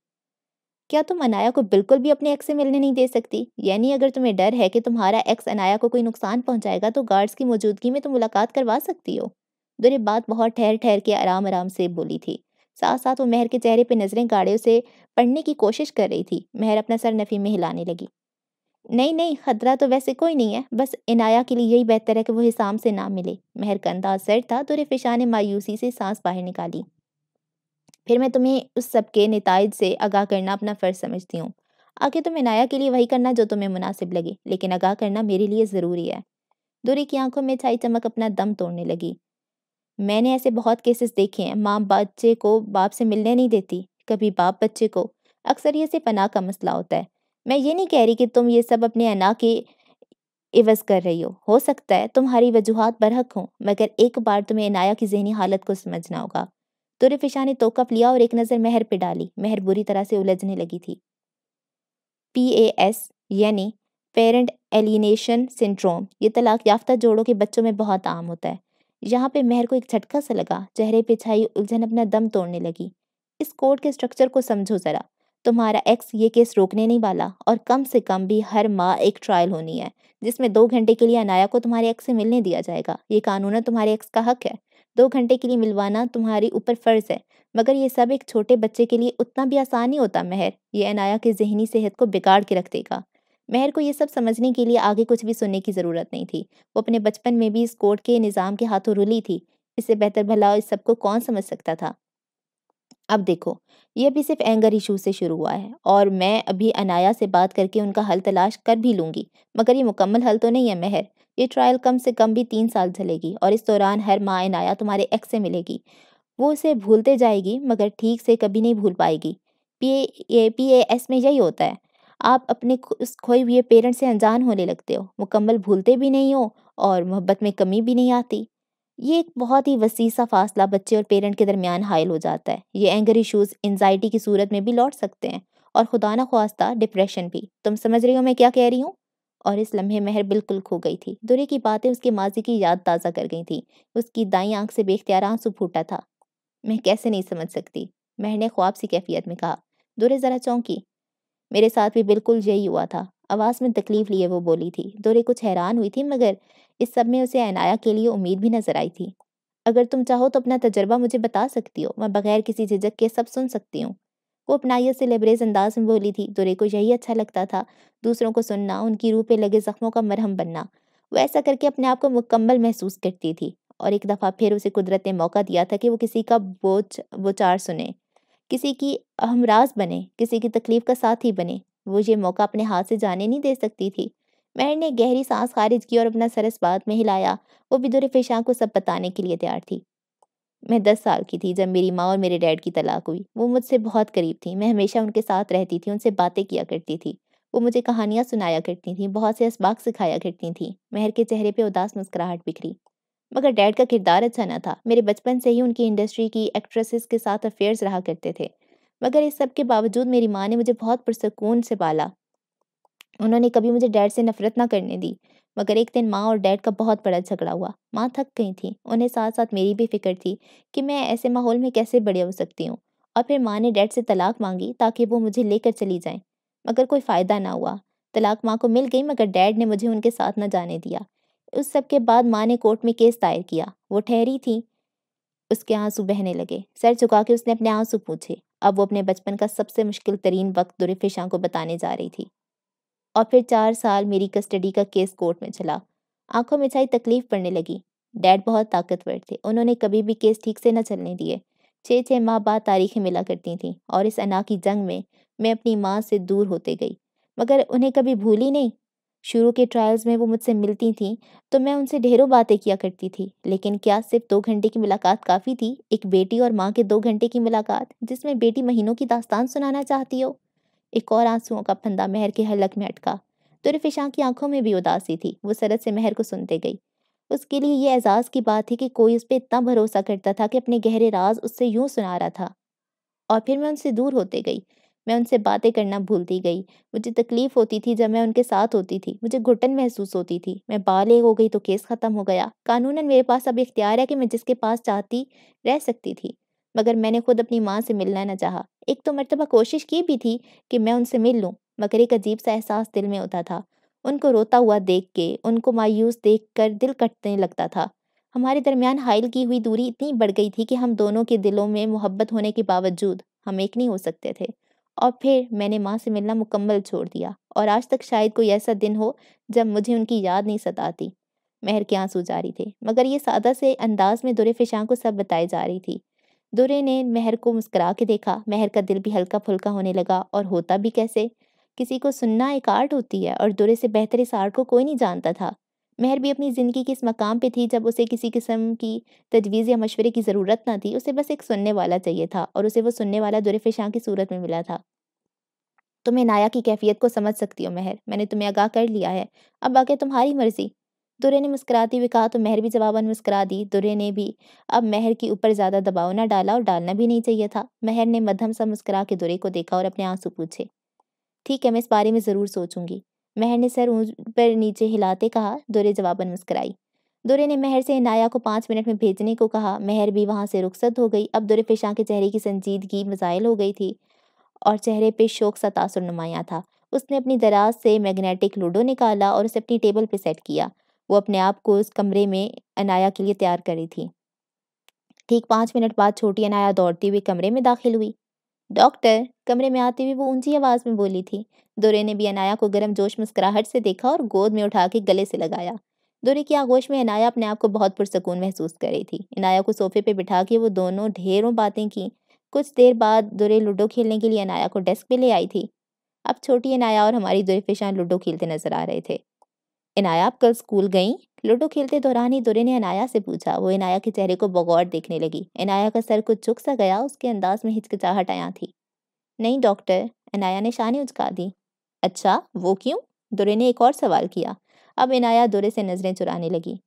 क्या तुम अनाया को बिल्कुल भी अपने एक्स से मिलने नहीं दे सकती यानी अगर तुम्हें डर है कि तुम्हारा एक्स अनाया को कोई नुकसान पहुंचाएगा तो गार्ड्स की मौजूदगी में तुम मुलाकात करवा सकती हो दुरी बात बहुत ठहर ठहर के आराम आराम से बोली थी साथ साथ वो मेहर के चेहरे पर नज़रें गाड़ियों से पढ़ने की कोशिश कर रही थी मेहर अपना सर नफ़ी में हिलाने लगी नहीं नहीं खतरा तो वैसे कोई नहीं है बस इनाया के लिए यही बेहतर है कि वो हिसाम से ना मिले महर का अंदाज सर था तो रिफिशा ने मायूसी से सांस बाहर निकाली फिर मैं तुम्हें उस सब के नतज से आगाह करना अपना फ़र्ज़ समझती हूँ आगे तुम इनाया के लिए वही करना जो तुम्हें मुनासिब लगे लेकिन आगाह करना मेरे लिए ज़रूरी है दूरी की आंखों में छाई चमक अपना दम तोड़ने लगी मैंने ऐसे बहुत केसेस देखे हैं माँ बच्चे को बाप से मिलने नहीं देती कभी बाप बच्चे को अक्सर ये से पनाह का मसला होता है मैं ये नहीं कह रही कि तुम ये सब अपने अना के इवज कर रही हो हो सकता है तुम्हारी वजूहत बरहक हो मगर एक बार तुम्हें इनाया की जहनी हालत को समझना होगा तुरे फिशा ने तोकफ लिया और एक नज़र मेहर पे डाली मेहर बुरी तरह से उलझने लगी थी पी ए एस यानी पेरेंट एलिनेशन सिंड्रोम ये तलाक याफ्ता जोड़ों के बच्चों में बहुत आम होता है यहाँ पे मेहर को एक झटका सा लगा चेहरे पे छाई उलझन अपना दम तोड़ने लगी इस कोड के स्ट्रक्चर को समझो ज़रा तुम्हारा एक्स ये केस रोकने नहीं वाला और कम से कम भी हर माह एक ट्रायल होनी है जिसमें दो घंटे के लिए अनाया को तुम्हारे एक्स से मिलने दिया जाएगा ये कानून तुम्हारे एक्स का हक है दो घंटे के लिए मिलवाना तुम्हारी ऊपर फ़र्ज़ है मगर ये सब एक छोटे बच्चे के लिए उतना भी आसान नहीं होता मेहर ये अनाया की जहनी सेहत को बिगाड़ के रख देगा मेहर को ये सब समझने के लिए आगे कुछ भी सुनने की ज़रूरत नहीं थी वो अपने बचपन में भी इस कोर्ट के निज़ाम के हाथों रुली थी इससे बेहतर भला इस सबको कौन समझ सकता था अब देखो ये अभी सिर्फ एंगर इशू से शुरू हुआ है और मैं अभी अनाया से बात करके उनका हल तलाश कर भी लूँगी मगर ये मुकम्मल हल तो नहीं है मेहर ये ट्रायल कम से कम भी तीन साल चलेगी और इस दौरान हर माँ अनाया तुम्हारे एक्स से मिलेगी वो उसे भूलते जाएगी मगर ठीक से कभी नहीं भूल पाएगी P A P A S में यही होता है आप अपने उस खोए हुए पेरेंट से अनजान होने लगते हो मुकम्मल भूलते भी नहीं हो और मोहब्बत में कमी भी नहीं आती ये एक बहुत ही वसी सा फासला बच्चे और पेरेंट के दरमियान हायल हो जाता है ये एंगर इशूज़ एनजाइटी की सूरत में भी लौट सकते हैं और खुदा ना खास्ता डिप्रेशन भी तुम समझ रही हो मैं क्या कह रही हूँ और इस लम्हे महर बिल्कुल खो गई थी दुरे की बातें उसके माजी की याद ताज़ा कर गई थी उसकी दाई आंख से बेख्तियार आंसू फूटा था मैं कैसे नहीं समझ सकती महर ने ख्वाब सी कैफियत में कहा दुरे ज़रा चौंकी मेरे साथ भी बिल्कुल यही हुआ था आवाज़ में तकलीफ लिए वो बोली थी दोरे कुछ हैरान हुई थी मगर इस सब में उसे अनाया के लिए उम्मीद भी नजर आई थी अगर तुम चाहो तो अपना तजर्बा मुझे बता सकती हो मैं बगैर किसी झिझक के सब सुन सकती हूँ वो अपनाइय से लबरेज अंदाज में बोली थी दोरे को यही अच्छा लगता था दूसरों को सुनना उनकी रूह पे लगे जख्मों का मरहम बनना वो ऐसा करके अपने आप को मुकम्मल महसूस करती थी और एक दफ़ा फिर उसे कुदरत ने मौका दिया था कि वो किसी का बोच बोचार सुने किसी की अहमराज बने किसी की तकलीफ का साथ ही बने वो ये मौका अपने हाथ से जाने नहीं दे सकती थी मैर ने गहरी सांस खारिज की और अपना सरस बात में हिलाया वो बिदुर फिशा को सब बताने के लिए तैयार थी मैं दस साल की थी जब मेरी माँ और मेरे डैड की तलाक हुई वो मुझसे बहुत करीब थी मैं हमेशा उनके साथ रहती थी उनसे बातें किया करती थी वो मुझे कहानियाँ सुनाया करती थी बहुत से इसबाक सिखाया करती थी मेहर के चेहरे पर उदास मुस्कुराहट बिखरी मगर डैड का किरदार अच्छा ना था मेरे बचपन से ही उनकी इंडस्ट्री की एक्ट्रेसेस के साथ अफेयर्स रहा करते थे मगर इस सब के बावजूद मेरी माँ ने मुझे बहुत पुरसकून से पाला उन्होंने कभी मुझे डैड से नफरत ना करने दी मगर एक दिन माँ और डैड का बहुत बड़ा झगड़ा हुआ माँ थक गई थी उन्हें साथ साथ मेरी भी फिक्र थी कि मैं ऐसे माहौल में कैसे बड़े हो सकती हूँ और फिर माँ ने डैड से तलाक मांगी ताकि वो मुझे लेकर चली जाएं मगर कोई फ़ायदा ना हुआ तलाक माँ को मिल गई मगर डैड ने मुझे उनके साथ न जाने दिया उस सब के बाद माँ ने कोर्ट में केस दायर किया वो ठहरी थी उसके आंसू बहने लगे सर झुका के उसने अपने आंसू पूछे अब वो अपने बचपन का सबसे मुश्किल तरीन वक्त दुरफे शाह को बताने जा रही थी और फिर चार साल मेरी कस्टडी का केस कोर्ट में चला आंखों में छाई तकलीफ पड़ने लगी डैड बहुत ताकतवर थे उन्होंने कभी भी केस ठीक से न चलने दिए छः छः माह बाद तारीखें मिला करती थीं और इस अना की जंग में मैं अपनी माँ से दूर होते गई मगर उन्हें कभी भूली नहीं शुरू के ट्रायल्स में वो मुझसे मिलती थीं तो मैं उनसे ढेरों बातें किया करती थी लेकिन क्या सिर्फ दो घंटे की मुलाकात काफ़ी थी एक बेटी और माँ के दो घंटे की मुलाकात जिसमें बेटी महीनों की दास्तान सुनाना चाहती हो एक और आंसुओं का फंदा मेहर के हलक में अटका तो रिफिशा की आंखों में भी उदासी थी वो सरद से मेहर को सुनते गई उसके लिए ये एजाज़ की बात थी कि कोई उस पर इतना भरोसा करता था कि अपने गहरे राज उससे यूं सुना रहा था और फिर मैं उनसे दूर होते गई मैं उनसे बातें करना भूलती गई मुझे तकलीफ़ होती थी जब मैं उनके साथ होती थी मुझे घुटन महसूस होती थी मैं एक हो गई तो केस ख़त्म हो गया कानूनन मेरे पास अब इख्तियार है कि मैं जिसके पास चाहती रह सकती थी मगर मैंने खुद अपनी माँ से मिलना न चाहा एक तो मरतबा कोशिश की भी थी कि मैं उनसे मिल लूँ मगर एक अजीब सा एहसास दिल में होता था उनको रोता हुआ देख के उनको मायूस देख कर दिल कटने लगता था हमारे दरमियान हाइल की हुई दूरी इतनी बढ़ गई थी कि हम दोनों के दिलों में मोहब्बत होने के बावजूद हम एक नहीं हो सकते थे और फिर मैंने माँ से मिलना मुकम्मल छोड़ दिया और आज तक शायद कोई ऐसा दिन हो जब मुझे उनकी याद नहीं सताती महर के आंसू जारी थे मगर ये सादा से अंदाज में दुरे फिशां को सब बताई जा रही थी दुरे ने महर को मुस्करा के देखा महर का दिल भी हल्का फुल्का होने लगा और होता भी कैसे किसी को सुनना एक आर्ट होती है और दुरे से बेहतर इस आर्ट को कोई नहीं जानता था महर भी अपनी ज़िंदगी के इस मकाम पे थी जब उसे किसी किस्म की तजवीज़ या मशवरे की ज़रूरत ना थी उसे बस एक सुनने वाला चाहिए था और उसे वो सुनने वाला दुरफ शाह की सूरत में मिला था तुम्हें तो नाया की कैफियत को समझ सकती हो महर मैंने तुम्हें आगाह कर लिया है अब आगे तुम्हारी मर्जी दुरे ने मुस्कराती हुई कहा तो महर भी जवाबन मुस्करा दी दुरे ने भी अब महर के ऊपर ज़्यादा दबाव ना डाला और डालना भी नहीं चाहिए था महर ने मध्यम सा मुस्करा के दुरे को देखा और अपने आंसू पूछे ठीक है मैं इस बारे में ज़रूर सोचूंगी महर ने सर ऊंच पर नीचे हिलाते कहा दोरे जवाबन मुस्कराई दोरे ने महर से नाया को पाँच मिनट में भेजने को कहा महर भी वहाँ से रुखसत हो गई अब दोरे फिशा के चेहरे की संजीदगी मजाइल हो गई थी और चेहरे पे शोक सा तासर नुमाया था उसने अपनी दराज से मैग्नेटिक लूडो निकाला और उसे अपनी टेबल पर सेट किया वो अपने आप को उस कमरे में अनाया के लिए तैयार करी थी ठीक पाँच मिनट बाद छोटी अनाया दौड़ती हुई कमरे में दाखिल हुई डॉक्टर कमरे में आती हुई वो ऊंची आवाज़ में बोली थी दोरे ने भी अनाया को गर्म जोश मुस्कुराहट से देखा और गोद में उठा के गले से लगाया दोरे की आगोश में अनाया अपने आप को बहुत पुरसकून महसूस कर रही थी अनाया को सोफे पे बिठा के वो दोनों ढेरों बातें की कुछ देर बाद दोरे लूडो खेलने के लिए अनाया को डेस्क पे ले आई थी अब छोटी अनाया और हमारी दोरे लूडो खेलते नजर आ रहे थे इनाया आप कल स्कूल गई लूडो खेलते दौरान ही दोरे ने अनाया से पूछा वो इनाया के चेहरे को बगौर देखने लगी इनाया का सर कुछ झुक सा गया उसके अंदाज में हिचकिचाहट आया थी नहीं डॉक्टर अनाया ने शानी उचका दी अच्छा वो क्यों दुरे ने एक और सवाल किया अब इनाया दुरे से नज़रें चुराने लगी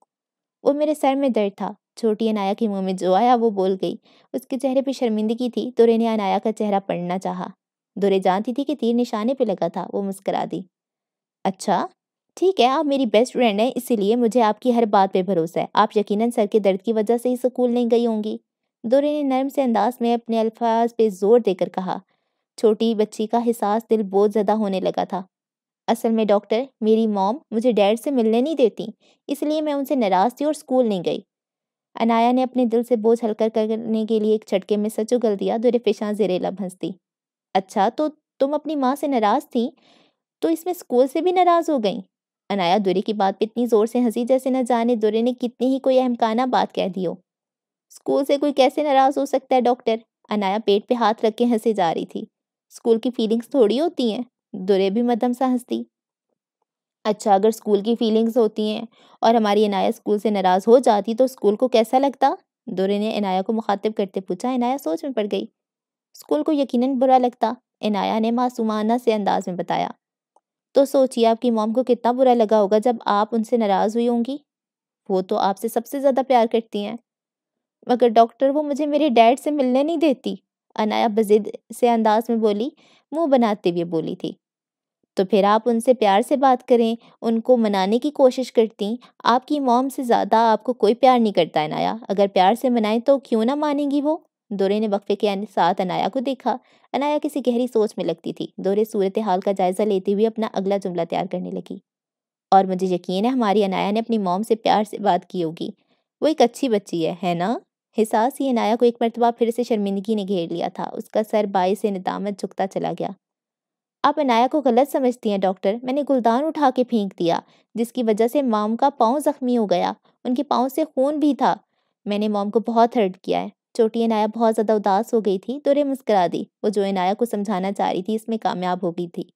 वो मेरे सर में दर्द था छोटी अनाया के मुंह में जो आया वो बोल गई उसके चेहरे पर शर्मिंदगी थी दुरे ने अनाया का चेहरा पढ़ना चाहा दुरे जानती थी कि तीर निशाने पे लगा था वो मुस्करा दी अच्छा ठीक है आप मेरी बेस्ट फ्रेंड हैं इसीलिए मुझे आपकी हर बात पे भरोसा है आप यकीनन सर के दर्द की वजह से ही स्कूल नहीं गई होंगी दुरे ने नर्म से अंदाज में अपने अल्फाज पे जोर देकर कहा छोटी बच्ची का एहसास दिल बहुत ज़्यादा होने लगा था असल में डॉक्टर मेरी मॉम मुझे डैड से मिलने नहीं देती इसलिए मैं उनसे नाराज़ थी और स्कूल नहीं गई अनाया ने अपने दिल से बोझ हल्का करने के लिए एक झटके में सच उगल दिया जो रिफिशा जरेला भंसती अच्छा तो तुम अपनी माँ से नाराज़ थी तो इसमें स्कूल से भी नाराज़ हो गई अनाया दुरे की बात पर इतनी ज़ोर से हंसी जैसे न जाने दुरे ने कितनी ही कोई अहमकाना बात कह दी हो स्कूल से कोई कैसे नाराज़ हो सकता है डॉक्टर अनाया पेट पे हाथ रख के हंसे जा रही थी स्कूल की फीलिंग्स थोड़ी होती हैं दुरे भी मदम सा हंसती अच्छा अगर स्कूल की फीलिंग्स होती हैं और हमारी इनाया स्कूल से नाराज़ हो जाती तो स्कूल को कैसा लगता दुरे ने इनाया को मुखातिब करते पूछा इनाया सोच में पड़ गई स्कूल को यकीनन बुरा लगता इनाया ने मासूमाना से अंदाज में बताया तो सोचिए आपकी मॉम को कितना बुरा लगा होगा जब आप उनसे नाराज़ हुई होंगी वो तो आपसे सबसे ज़्यादा प्यार करती हैं मगर डॉक्टर वो मुझे मेरे डैड से मिलने नहीं देती अनाया बजिद से अंदाज में बोली मुंह बनाते हुए बोली थी तो फिर आप उनसे प्यार से बात करें उनको मनाने की कोशिश करती आपकी मोम से ज़्यादा आपको कोई प्यार नहीं करता अनाया अगर प्यार से मनाएं तो क्यों ना मानेंगी वो दोरे ने वक्फे के साथ अनाया को देखा अनाया किसी गहरी सोच में लगती थी दोरे सूरत हाल का जायज़ा लेते हुए अपना अगला जुमला तैयार करने लगी और मुझे यकीन है हमारी अनाया ने अपनी मॉम से प्यार से बात की होगी वो एक अच्छी बच्ची है है ना हिसास ये नाया को एक मरतबा फिर से शर्मिंदगी ने घेर लिया था उसका सर बाई से निदामत झुकता चला गया आप अनाया को गलत समझती हैं डॉक्टर मैंने गुलदान उठा के फेंक दिया जिसकी वजह से माम का पाँव जख्मी हो गया उनके पाँव से खून भी था मैंने माम को बहुत हर्ट किया है छोटी अनाया बहुत ज़्यादा उदास हो गई थी तोरे मुस्करा दी वो जो अनाया को समझाना चाह रही थी इसमें कामयाब हो गई थी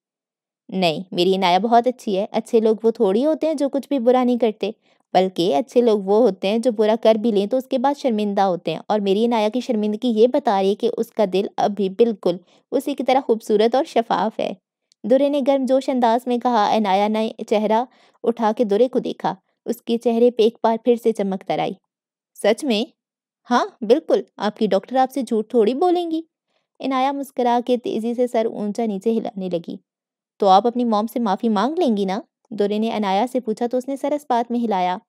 नहीं मेरी अनाया बहुत अच्छी है अच्छे लोग वो थोड़ी होते हैं जो कुछ भी बुरा नहीं करते बल्कि अच्छे लोग वो होते हैं जो बुरा कर भी लें तो उसके बाद शर्मिंदा होते हैं और मेरी नाया की शर्मिंदगी ये बता रही है कि उसका दिल अभी बिल्कुल उसी की तरह खूबसूरत और शफाफ है दुरे ने गर्म जोश अंदाज में कहा अनाया ने चेहरा उठा के दुरे को देखा उसके चेहरे पे एक बार फिर से चमक तर आई सच में हाँ बिल्कुल आपकी डॉक्टर आपसे झूठ थोड़ी बोलेंगी इनाया मुस्करा के तेज़ी से सर ऊंचा नीचे हिलाने लगी तो आप अपनी मॉम से माफ़ी मांग लेंगी ना दोरे ने अनाया से पूछा तो उसने सरस पात में हिलाया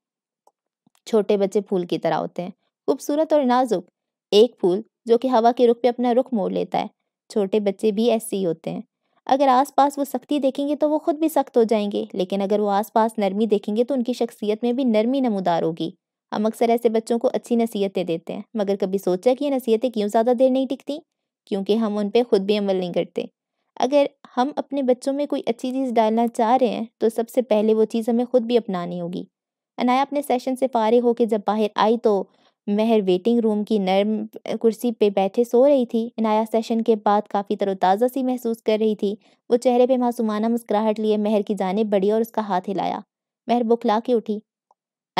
छोटे बच्चे फूल की तरह होते हैं खूबसूरत और नाजुक एक फूल जो कि हवा के रुख पे अपना रुख मोड़ लेता है छोटे बच्चे भी ऐसे ही होते हैं अगर आसपास वो सख्ती देखेंगे तो वो खुद भी सख्त हो जाएंगे लेकिन अगर वो आसपास नरमी देखेंगे तो उनकी शख्सियत में भी नरमी नमोदार होगी हम अक्सर ऐसे बच्चों को अच्छी नसीहतें देते हैं मगर कभी सोचा कि ये नसीहतें क्यों ज़्यादा देर नहीं टिकती क्योंकि हम उन पर खुद भी अमल नहीं करते अगर हम अपने बच्चों में कोई अच्छी चीज़ डालना चाह रहे हैं तो सबसे पहले वो चीज़ हमें खुद भी अपनानी होगी अनाया अपने सेशन से फारिग होकर जब बाहर आई तो महर वेटिंग रूम की नर्म कुर्सी पे बैठे सो रही थी अनाया सेशन के बाद काफ़ी तरोताज़ा सी महसूस कर रही थी वो चेहरे पे मासूमाना मुस्कुराहट लिए महर की जानेब बढ़ी और उसका हाथ हिलाया महर बुखला के उठी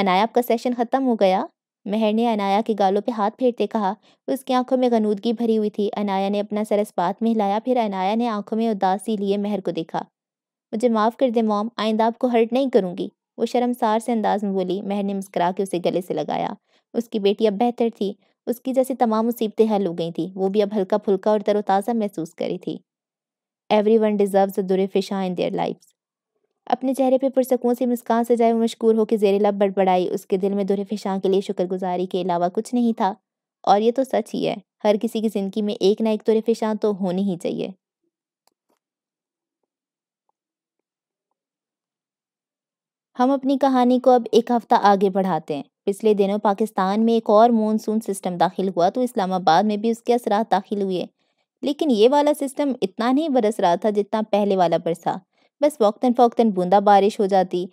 अनाया आपका सेशन ख़त्म हो गया महर ने अनाया के गालों पे हाथ फेरते कहा उसकी आंखों में गनूदगी भरी हुई थी अनाया ने अपना सरस बात में हिलाया फिर अनाया ने आंखों में उदासी लिए महर को देखा मुझे माफ़ कर दे मोम आइंदा आपको हर्ट नहीं करूंगी वो शर्मसार से अंदाज में बोली महर ने मुस्करा के उसे गले से लगाया उसकी बेटी अब बेहतर थी उसकी जैसी तमाम मुसीबतें हल हो गई थी वो भी अब हल्का फुल्का और तरोताज़ा महसूस करी थी एवरी वन डिज़र्व द फिशा इन देयर लाइफ अपने चेहरे पर पुरसकून से मुस्कान सजाए जाए मशकूर होकर जेर लब बड़बड़ाई उसके दिल में दुरे फिशां के लिए शुक्रगुजारी के अलावा कुछ नहीं था और ये तो सच ही है हर किसी की ज़िंदगी में एक ना एक दुरे फिशां तो होनी ही चाहिए हम अपनी कहानी को अब एक हफ्ता आगे बढ़ाते हैं पिछले दिनों पाकिस्तान में एक और मानसून सिस्टम दाखिल हुआ तो इस्लामाबाद में भी उसके असरा दाखिल हुए लेकिन ये वाला सिस्टम इतना नहीं बरस रहा था जितना पहले वाला बरसा बस वक्ता फ़ोक्ता बूंदा बारिश हो जाती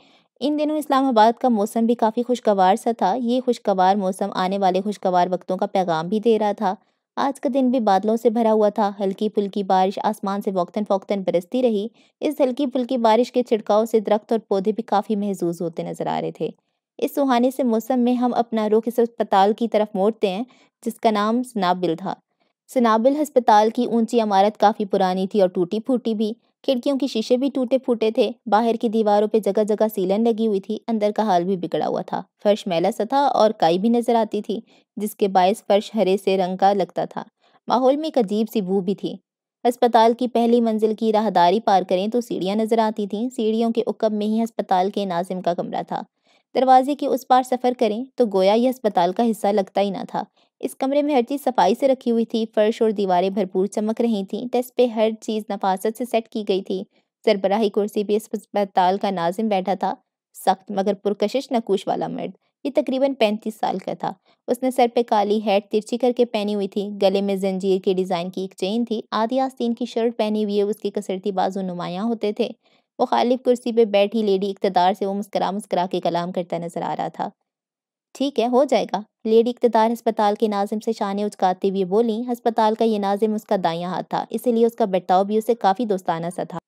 इन दिनों इस्लामाबाद का मौसम भी काफ़ी खुशगवार सा था ये खुशगवार मौसम आने वाले खुशगवार वक्तों का पैगाम भी दे रहा था आज का दिन भी बादलों से भरा हुआ था हल्की फुल्की बारिश आसमान से वक्ता फ़ौक्ता बरसती रही इस हल्की फुल्की बारिश के छिड़काव से दरख्त और पौधे भी काफ़ी महजूज होते नजर आ रहे थे इस सुहाने से मौसम में हम अपना रुख इस अस्पताल की तरफ मोड़ते हैं जिसका नाम सनाबिल था सनाबिल हस्पताल की ऊंची इमारत काफ़ी पुरानी थी और टूटी फूटी भी खिड़कियों के शीशे भी टूटे फूटे थे बाहर की दीवारों पे जगह जगह सीलन लगी हुई थी अंदर का हाल भी बिगड़ा हुआ था फर्श मैला सा था और काई भी नजर आती थी जिसके बायस फर्श हरे से रंग का लगता था माहौल में एक अजीब सी बू भी थी अस्पताल की पहली मंजिल की राहदारी पार करें तो सीढ़ियाँ नजर आती थीं सीढ़ियों के उकब में ही अस्पताल के नाजिम का कमरा था दरवाजे के उस पार सफ़र करें तो गोया यह अस्पताल का हिस्सा लगता ही ना था इस कमरे में हर चीज़ सफाई से रखी हुई थी फर्श और दीवारें भरपूर चमक रही थीं डेस्क पे हर चीज़ नफासत से सेट की गई थी सरबराही कुर्सी पे अस्पताल का नाजिम बैठा था सख्त मगर पुरकशिश नकूश वाला मर्द ये तकरीबन पैंतीस साल का था उसने सर पे काली हैट तिरछी करके पहनी हुई थी गले में जंजीर के डिज़ाइन की एक चेन थी आदि आस्तीन की शर्ट पहनी हुई है उसके कसरती बाजू नुमायाँ होते थे वो खालिफ कुर्सी पे बैठी लेडी इकतदार से वो मुस्करा मुस्करा के कलाम करता नजर आ रहा था ठीक है हो जाएगा लेडी इकतदार अस्पताल के नाजिम से शाने उचकाते हुए बोली अस्पताल का ये नाजिम उसका दाया हाथ था इसीलिए उसका बर्ताव भी उसे काफ़ी दोस्ताना सा था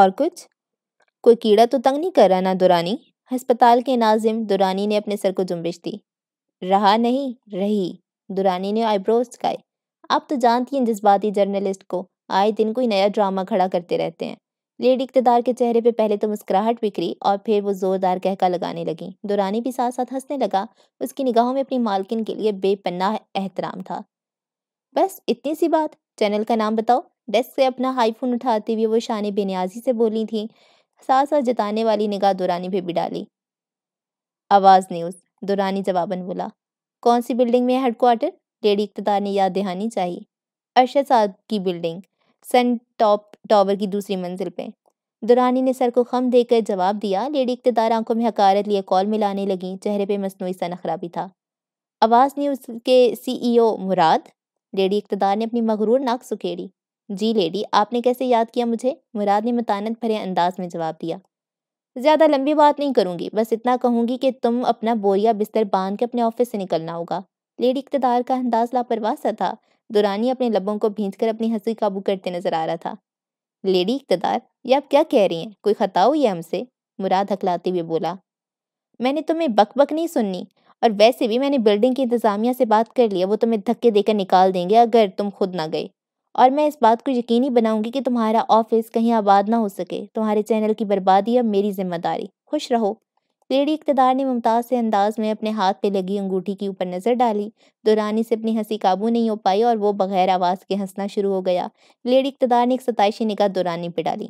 और कुछ कोई कीड़ा तो तंग नहीं कर रहा ना दुरानी अस्पताल के नाजिम दुरानी ने अपने सर को जुम्बिश दी रहा नहीं रही दुरानी ने आईब्रोज उचकाए आप तो जानती हैं जज्बाती जर्नलिस्ट को आए दिन कोई नया ड्रामा खड़ा करते रहते हैं लेडी इकतदार के चेहरे पे पहले तो मुस्कुराहट बिखरी और फिर वो जोरदार कहका लगाने लगी दुरानी भी साथ साथ हंसने लगा उसकी निगाहों में अपनी मालकिन के लिए बेपन्ना एहतराम था बस इतनी सी बात चैनल का नाम बताओ डेस्क से अपना हाईफोन उठाते हुए वो शान बेनियाजी से बोली थी साथ साथ जताने वाली निगाह दुरानी पे भी डाली आवाज़ न्यूज़ दुरानी जवाबन बोला कौन सी बिल्डिंग में है हेडक्वार्टर लेडी इकतदार ने याद दहानी चाहिए अरशद साहब की बिल्डिंग सन टॉप टावर की दूसरी मंजिल पे दुरानी ने सर को खम देकर जवाब दिया लेडी इकतदार आंखों में हकारत लिए कॉल मिलाने लगी चेहरे पे मसनू सनखरा भी था आवाज़ ने उसके सीईओ e मुराद लेडी इकतदार ने अपनी मगरूर नाक सुखेड़ी जी लेडी आपने कैसे याद किया मुझे मुराद ने मतानत भरे अंदाज में जवाब दिया ज़्यादा लंबी बात नहीं करूँगी बस इतना कहूँगी कि तुम अपना बोरिया बिस्तर बांध के अपने ऑफिस से निकलना होगा लेडी इकतदार का अंदाज लापरवाह सा था दुरानी अपने लबों को भींच कर अपनी हंसी काबू करते नजर आ रहा था लेडी इकतदार ये आप क्या कह रही हैं कोई खता हुई है हमसे मुराद हकलाते हुए बोला मैंने तुम्हें बक बक नहीं सुननी और वैसे भी मैंने बिल्डिंग की इंतज़ामिया से बात कर लिया वो तुम्हें धक्के देकर निकाल देंगे अगर तुम खुद ना गए और मैं इस बात को यकीनी बनाऊंगी कि तुम्हारा ऑफिस कहीं आबाद ना हो सके तुम्हारे चैनल की बर्बादी अब मेरी जिम्मेदारी खुश रहो लेडी इकतदार ने मुमताज़ से अंदाज में अपने हाथ पे लगी अंगूठी के ऊपर नज़र डाली दुरानी से अपनी हंसी काबू नहीं हो पाई और वो बगैर आवाज़ के हंसना शुरू हो गया लेडी इकतदार ने एक सतशी निगाह दुरानी पे डाली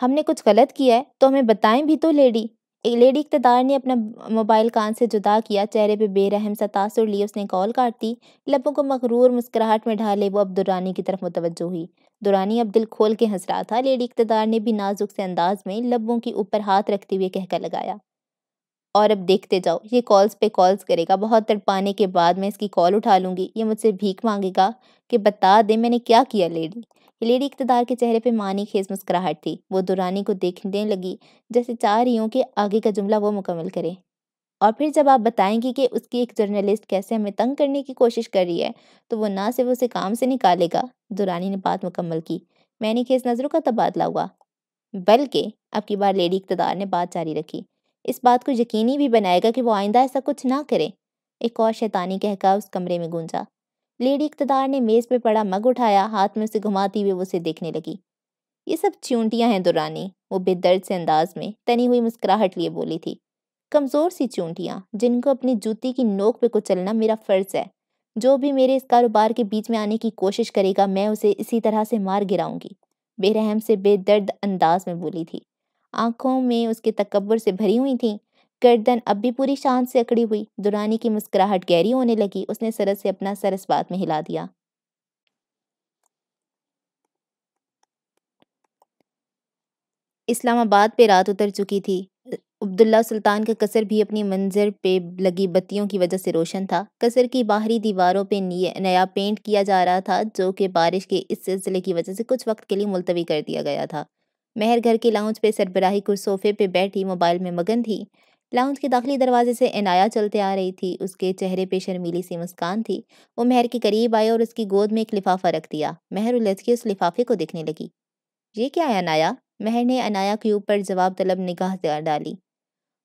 हमने कुछ गलत किया है तो हमें बताएं भी तो लेडी लेडी इकतदार ने अपना मोबाइल कान से जुदा किया चेहरे पे बेरहम सा तासुर लिए उसने कॉल काट दी लबों को मकरूर मुस्कुराहट में ढाले वो अब दुरानी की तरफ मुतवजो हुई दुरानी अब दिल खोल के हंस रहा था लेडी इकतदार ने भी नाजुक से अंदाज में लबों के ऊपर हाथ रखते हुए कहकर लगाया और अब देखते जाओ ये कॉल्स पे कॉल्स करेगा बहुत तड़पाने के बाद मैं इसकी कॉल उठा लूँगी ये मुझसे भीख मांगेगा कि बता दे मैंने क्या किया लेडी ये लेडी इकतदार के चेहरे पे मानी खेज मुस्कुराहट थी वो दुरानी को देखने लगी जैसे चाह रही हूँ कि आगे का जुमला वो मुकम्मल करे और फिर जब आप बताएंगी कि उसकी एक जर्नलिस्ट कैसे हमें तंग करने की कोशिश कर रही है तो वो ना सिर्फ उसे काम से निकालेगा दुरानी ने बात मुकम्मल की मैंने खेस नज़रों का तबादला हुआ बल्कि अब की बार लेडी इकतदार ने बात जारी रखी इस बात को यकीनी भी बनाएगा कि वो आइंदा ऐसा कुछ ना करे एक और शैतानी कहका उस कमरे में गूंजा लेडी इकतदार ने मेज़ पर पड़ा मग उठाया हाथ में उसे घुमाती हुई वो उसे देखने लगी ये सब चूंटियाँ हैं दुरानी वो बेदर्द से अंदाज में तनी हुई मुस्कुराहट लिए बोली थी कमज़ोर सी चूंटियाँ जिनको अपनी जूती की नोक पे कुचलना मेरा फ़र्ज़ है जो भी मेरे इस कारोबार के बीच में आने की कोशिश करेगा मैं उसे इसी तरह से मार गिराऊंगी बेरहम से बेदर्द अंदाज में बोली थी आंखों में उसके तकबर से भरी हुई थी गर्दन अब भी पूरी शान से अकड़ी हुई दुरानी की मुस्कुराहट गहरी होने लगी उसने सरस से अपना सरस बात में हिला दिया इस्लामाबाद पे रात उतर चुकी थी अब्दुल्ला सुल्तान का कसर भी अपनी मंजर पे लगी बत्तियों की वजह से रोशन था कसर की बाहरी दीवारों पे नया पेंट किया जा रहा था जो कि बारिश के इस सिलसिले की वजह से कुछ वक्त के लिए मुलतवी कर दिया गया था महर घर के लाउंज पे सरबराही कुछ सोफे पे बैठी मोबाइल में मगन थी लाउंज के दाखिली दरवाजे से अनाया चलते आ रही थी उसके चेहरे पे शर्मीली सी मुस्कान थी वो महर के करीब आई और उसकी गोद में एक लिफाफा रख दिया महर उलझ के उस लिफाफे को देखने लगी ये क्या है अनाया महर ने अनाया के ऊपर जवाब तलब निगाह डाली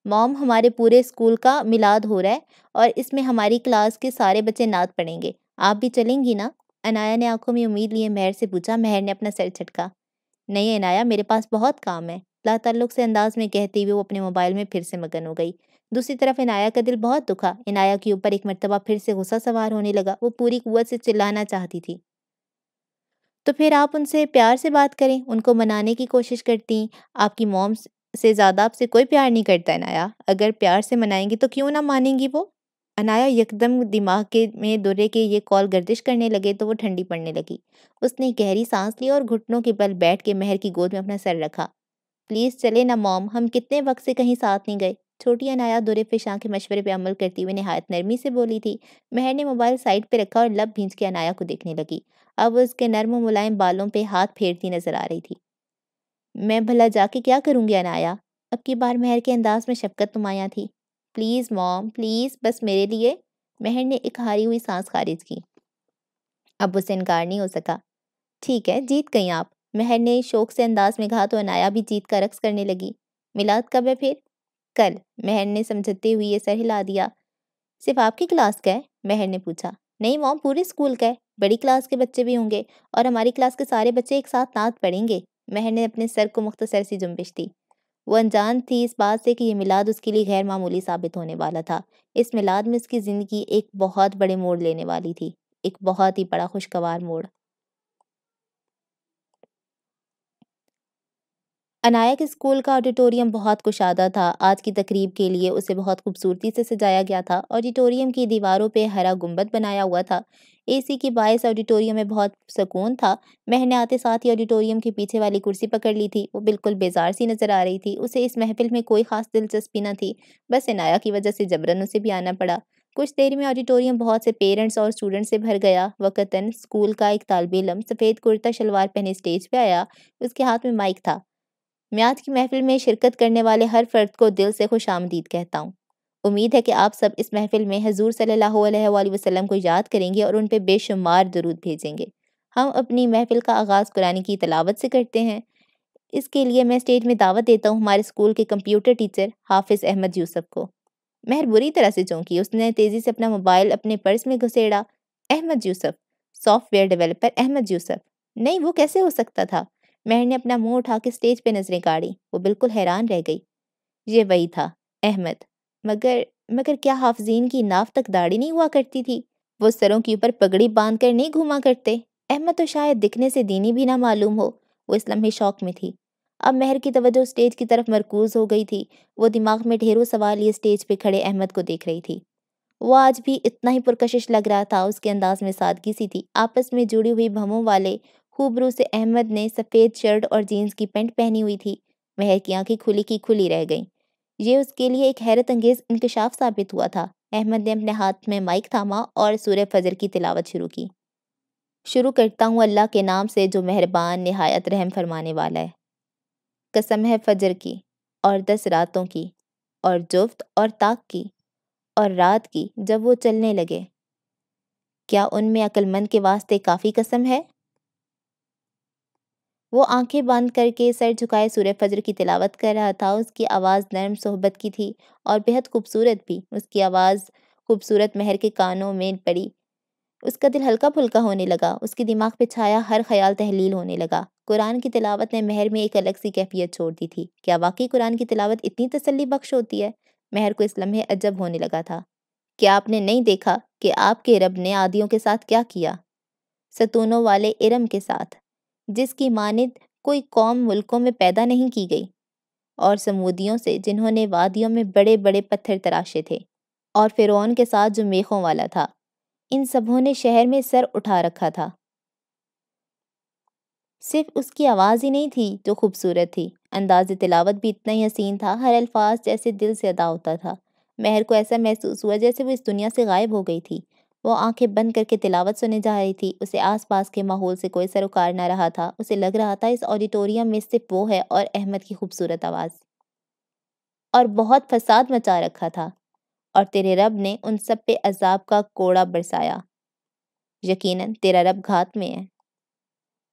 मॉम हमारे पूरे स्कूल का मिलाद हो रहा है और इसमें हमारी क्लास के सारे बच्चे नात पढ़ेंगे आप भी चलेंगी ना अनाया ने आंखों में उम्मीद लिए महर से पूछा महर ने अपना सर छटका नहीं अनाया मेरे पास बहुत काम है ला तल्लुक से अंदाज में कहती हुई वो अपने मोबाइल में फिर से मगन हो गई दूसरी तरफ इनाया का दिल बहुत दुखा इनाया के ऊपर एक मरतबा फिर से गुस्सा सवार होने लगा वो पूरी कुत से चिल्लाना चाहती थी तो फिर आप उनसे प्यार से बात करें उनको मनाने की कोशिश करती आपकी मोम से ज़्यादा आपसे कोई प्यार नहीं करता इनाया अगर प्यार से मनाएंगी तो क्यों ना मानेंगी वो अनाया यकदम दिमाग के में दुर्रे के ये कॉल गर्दिश करने लगे तो वो ठंडी पड़ने लगी उसने गहरी सांस ली और घुटनों के बल बैठ के महर की गोद में अपना सर रखा प्लीज़ चले ना मॉम हम कितने वक्त से कहीं साथ नहीं गए छोटी अनाया दुरे फिशा के मशवरे पर अमल करती हुई नहायत नरमी से बोली थी महर ने मोबाइल साइड पर रखा और लब भींच के अनाया को देखने लगी अब उसके नर्म मुलायम बालों पर हाथ फेरती नजर आ रही थी मैं भला जाके क्या करूँगी अनाया अब की बार महर के अंदाज में शफकत नुमाया थी प्लीज़ मॉम प्लीज़ बस मेरे लिए महर ने एक हारी हुई सांस खारिज की अब उसे इनकार नहीं हो सका ठीक है जीत गई आप महर ने शौक से अंदाज में कहा तो अनाया भी जीत का रक्स करने लगी मिलाद कब है फिर कल महर ने समझते हुए सर हिला दिया सिर्फ आपकी क्लास का है महर ने पूछा नहीं मॉम पूरे स्कूल का है बड़ी क्लास के बच्चे भी होंगे और हमारी क्लास के सारे बच्चे एक साथ नात पढ़ेंगे महर ने अपने सर को मुख्तसर सी जुम्बिश दी वो अनजान थी इस बात से कि यह मिलाद उसके लिए गैर मामूली साबित होने वाला था इस मिलाद में उसकी ज़िंदगी एक बहुत बड़े मोड़ लेने वाली थी एक बहुत ही बड़ा खुशगवार मोड़ अनायक स्कूल का ऑडिटोरियम बहुत कुशादा था आज की तकरीब के लिए उसे बहुत खूबसूरती से सजाया गया था ऑडिटोरियम की दीवारों पे हरा गुंबद बनाया हुआ था एसी के बायस ऑडिटोरियम में बहुत सुकून था मैंने आते साथ ही ऑडिटोरियम के पीछे वाली कुर्सी पकड़ ली थी वो बिल्कुल बेजार सी नज़र आ रही थी उसे इस महफिल में कोई ख़ास दिलचस्पी न थी बस अनाया की वजह से जबरन उसे भी आना पड़ा कुछ देर में ऑडिटोरियम बहुत से पेरेंट्स और स्टूडेंट से भर गया वक़ता स्कूल का एक तालब सफ़ेद कुर्ता शलवार पहने स्टेज पर आया उसके हाथ में माइक था म्याद की महफिल में शिरकत करने वाले हर फर्द को दिल से खुश आमदीद कहता हूँ उम्मीद है कि आप सब इस महफिल में हजूर सल्ला वसलम को याद करेंगे और उन पर बेशुमार दरूद भेजेंगे हम अपनी महफिल का आगाज़ कुरानी की तलावत से करते हैं इसके लिए मैं स्टेज में दावत देता हूँ हमारे स्कूल के कंप्यूटर टीचर हाफिज़ अहमद यूसुफ को मेहर बुरी तरह से चौंकी उसने तेज़ी से अपना मोबाइल अपने पर्स में घुसेड़ा अहमद यूसुफ सॉफ्टवेयर डेवलपर अहमद यूसुफ नहीं वो कैसे हो सकता था मेहर ने अपना मुंह उठा के स्टेज पे नजरें गाड़ी वो बिल्कुल हैरान रह गई ये वही था अहमद मगर मगर क्या हाफजीन की नाव तक दाढ़ी नहीं हुआ करती थी वो सरों के ऊपर पगड़ी बांध कर नहीं घुमा करते अहमद तो शायद दिखने से दीनी भी ना मालूम हो वो इस लम्हे शौक में थी अब मेहर की तवज्जो स्टेज की तरफ मरकूज हो गई थी वो दिमाग में ढेरों सवाल ये स्टेज पे खड़े अहमद को देख रही थी वो आज भी इतना ही पुरकशिश लग रहा था उसके अंदाज में सादगी सी थी आपस में जुड़ी हुई भमों वाले खूबरू से अहमद ने सफ़ेद शर्ट और जीन्स की पेंट पहनी हुई थी महर की आंखें खुली की खुली रह गईं ये उसके लिए एक हैरत अंगेज इंकशाफ साबित हुआ था अहमद ने अपने हाथ में माइक थामा और सूर्य फजर की तिलावत शुरू की शुरू करता हूँ अल्लाह के नाम से जो मेहरबान नहायत रहम फरमाने वाला है कसम है फजर की और दस रातों की और जुफ्त और ताक की और रात की जब वो चलने लगे क्या उनमें अक्लमंद के वास्ते काफ़ी कसम है वो आंखें बंद करके सर झुकाए सूर्य फजर की तिलावत कर रहा था उसकी आवाज़ नरम सोहबत की थी और बेहद खूबसूरत भी उसकी आवाज़ खूबसूरत महर के कानों में पड़ी उसका दिल हल्का फुल्का होने लगा उसके दिमाग पे छाया हर ख्याल तहलील होने लगा कुरान की तिलावत ने महर में एक अलग सी कैफियत छोड़ दी थी क्या वाकई कुरान की तिलावत इतनी तसली बख्श होती है महर को इस लम्हे अजब होने लगा था क्या आपने नहीं देखा कि आपके रब ने आदियों के साथ क्या किया सतूनों वाले इरम के साथ जिसकी मानद कोई कौम मुल्कों में पैदा नहीं की गई और समूदियों से जिन्होंने वादियों में बड़े बड़े पत्थर तराशे थे और फ़िरौन के साथ जो मेखों वाला था इन सबों ने शहर में सर उठा रखा था सिर्फ उसकी आवाज़ ही नहीं थी जो खूबसूरत थी अंदाज तिलावत भी इतना ही हसीन था हर अल्फाज जैसे दिल से अदा होता था महर को ऐसा महसूस हुआ जैसे वो इस दुनिया से गायब हो गई थी वो आंखें बंद करके तिलावत सुने जा रही थी उसे आसपास के माहौल से कोई सरोकार ना रहा था उसे लग रहा था इस ऑडिटोरियम में सिर्फ वो है और अहमद की खूबसूरत आवाज़ और बहुत फसाद मचा रखा था और तेरे रब ने उन सब पे अजाब का कोड़ा बरसाया यकीनन तेरा रब घात में है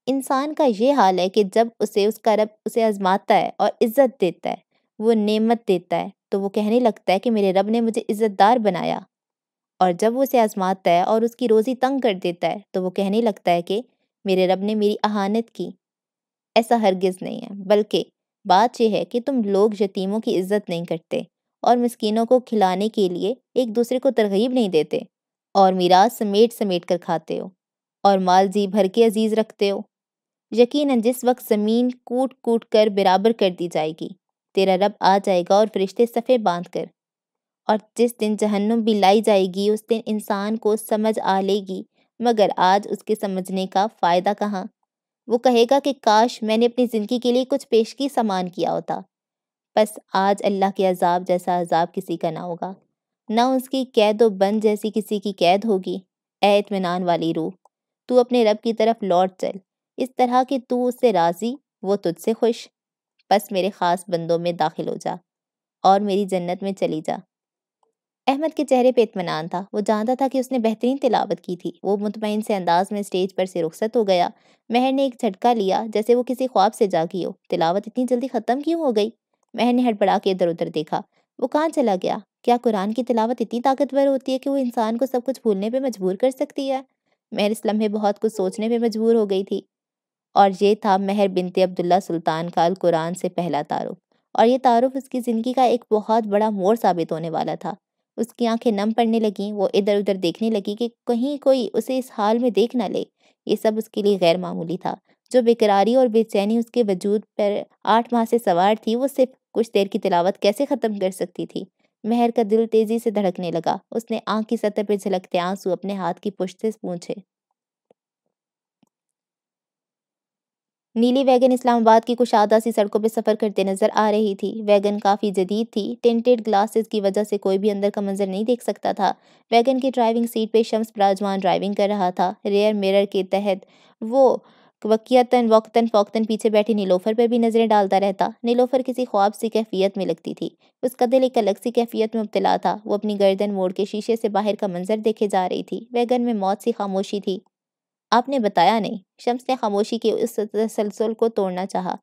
इंसान का ये हाल है कि जब उसे उसका रब उसे आजमाता है और इज्जत देता है वो नेमत देता है तो वो कहने लगता है कि मेरे रब ने मुझे इज्जतदार बनाया और जब वो उसे आजमाता है और उसकी रोज़ी तंग कर देता है तो वो कहने लगता है कि मेरे रब ने मेरी अहानत की ऐसा हरगिज़ नहीं है बल्कि बात यह है कि तुम लोग यतीमों की इज्जत नहीं करते और मस्किनों को खिलाने के लिए एक दूसरे को तरगीब नहीं देते और मीराज समेट समेट कर खाते हो और माल जी भर के अजीज़ रखते हो यकीन जिस वक्त ज़मीन कूट कूट कर बराबर कर दी जाएगी तेरा रब आ जाएगा और फरिश्ते सफ़े बांध कर और जिस दिन जहन्नुम भी लाई जाएगी उस दिन इंसान को समझ आ लेगी मगर आज उसके समझने का फ़ायदा कहाँ वो कहेगा कि काश मैंने अपनी ज़िंदगी के लिए कुछ पेशगी सामान किया होता बस आज अल्लाह के अजाब जैसा अजाब किसी का ना होगा ना उसकी कैद व बंद जैसी किसी की कैद होगी एतमान वाली रूह तू अपने रब की तरफ लौट चल इस तरह कि तू उससे राज़ी वो तुझसे खुश बस मेरे ख़ास बंदों में दाखिल हो जा और मेरी जन्नत में चली जा अहमद के चेहरे पे इतमान था वो जानता था कि उसने बेहतरीन तिलावत की थी वो मुतमिन से अंदाज में स्टेज पर से रुखसत हो गया महर ने एक झटका लिया जैसे वो किसी ख्वाब से जागी हो तिलावत इतनी जल्दी ख़त्म क्यों हो गई महर ने हड़बड़ा के इधर उधर देखा वो कहाँ चला गया क्या कुरान की तिलावत इतनी ताकतवर होती है कि वो इंसान को सब कुछ भूलने पर मजबूर कर सकती है महर इस लम्हे बहुत कुछ सोचने पर मजबूर हो गई थी और ये था महर बिनते अब्दुल्ला सुल्तान का कुरान से पहला तारुफ और ये तारुफ उसकी ज़िंदगी का एक बहुत बड़ा मोड़ साबित होने वाला था उसकी आंखें नम पड़ने लगीं वो इधर उधर देखने लगी कि कहीं कोई उसे इस हाल में देख ना ले ये सब उसके लिए गैर मामूली था जो बेकरारी और बेचैनी उसके वजूद पर आठ माह से सवार थी वो सिर्फ कुछ देर की तिलावत कैसे ख़त्म कर सकती थी मेहर का दिल तेज़ी से धड़कने लगा उसने आंख की सतह पर झलकते आंसू अपने हाथ की पुष्ट से पूछे नीली वैगन इस्लामाबाद की कुछ सी सड़कों पर सफ़र करते नजर आ रही थी वैगन काफ़ी जदीद थी टेंटेड ग्लासेस की वजह से कोई भी अंदर का मंजर नहीं देख सकता था वैगन की ड्राइविंग सीट पे शम्स बराजमान ड्राइविंग कर रहा था रेयर मिरर के तहत वो वकीयतन वक्तन फ़ोकतन पीछे बैठी नीलोफर पर भी नज़रें डालता रहता नीलोफर किसी ख्वाब सी कैफियत में लगती थी उसका दिल एक अलग सी कैफियत में मुबतला था वो अपनी गर्दन मोड़ के शीशे से बाहर का मंजर देखे जा रही थी वैगन में मौत सी खामोशी थी आपने बताया नहीं शम्स ने खामोशी के उस तसलसल को तोड़ना चाहा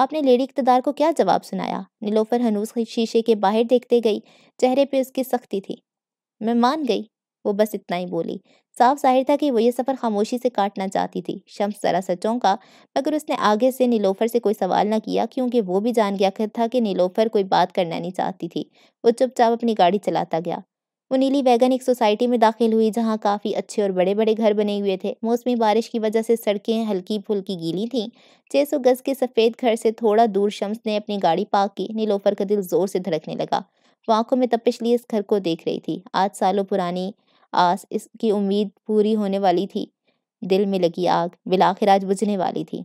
आपने लेडी इकतदार को क्या जवाब सुनाया नीलोफर हनूस शीशे के बाहर देखते गई चेहरे पे उसकी सख्ती थी मैं मान गई वो बस इतना ही बोली साफ जाहिर था कि वो ये सफ़र खामोशी से काटना चाहती थी शम्स ज़रा सा चौंका मगर उसने आगे से नीलोफर से कोई सवाल ना किया क्योंकि वो भी जान गया था कि नीलोफर कोई बात करना नहीं चाहती थी वो चुपचाप अपनी गाड़ी चलाता गया वो नीली वैगन एक सोसाइटी में दाखिल हुई जहाँ काफ़ी अच्छे और बड़े बड़े घर बने हुए थे मौसमी बारिश की वजह से सड़कें हल्की फुल्की गीली थीं छः सौ गज़ के सफ़ेद घर से थोड़ा दूर शम्स ने अपनी गाड़ी पार्क की नीलोफर का दिल ज़ोर से धड़कने लगा वो आंखों में तपिश लिए इस घर को देख रही थी आज सालों पुरानी आस इसकी उम्मीद पूरी होने वाली थी दिल में लगी आग बिलाखिर आज बुझने वाली थी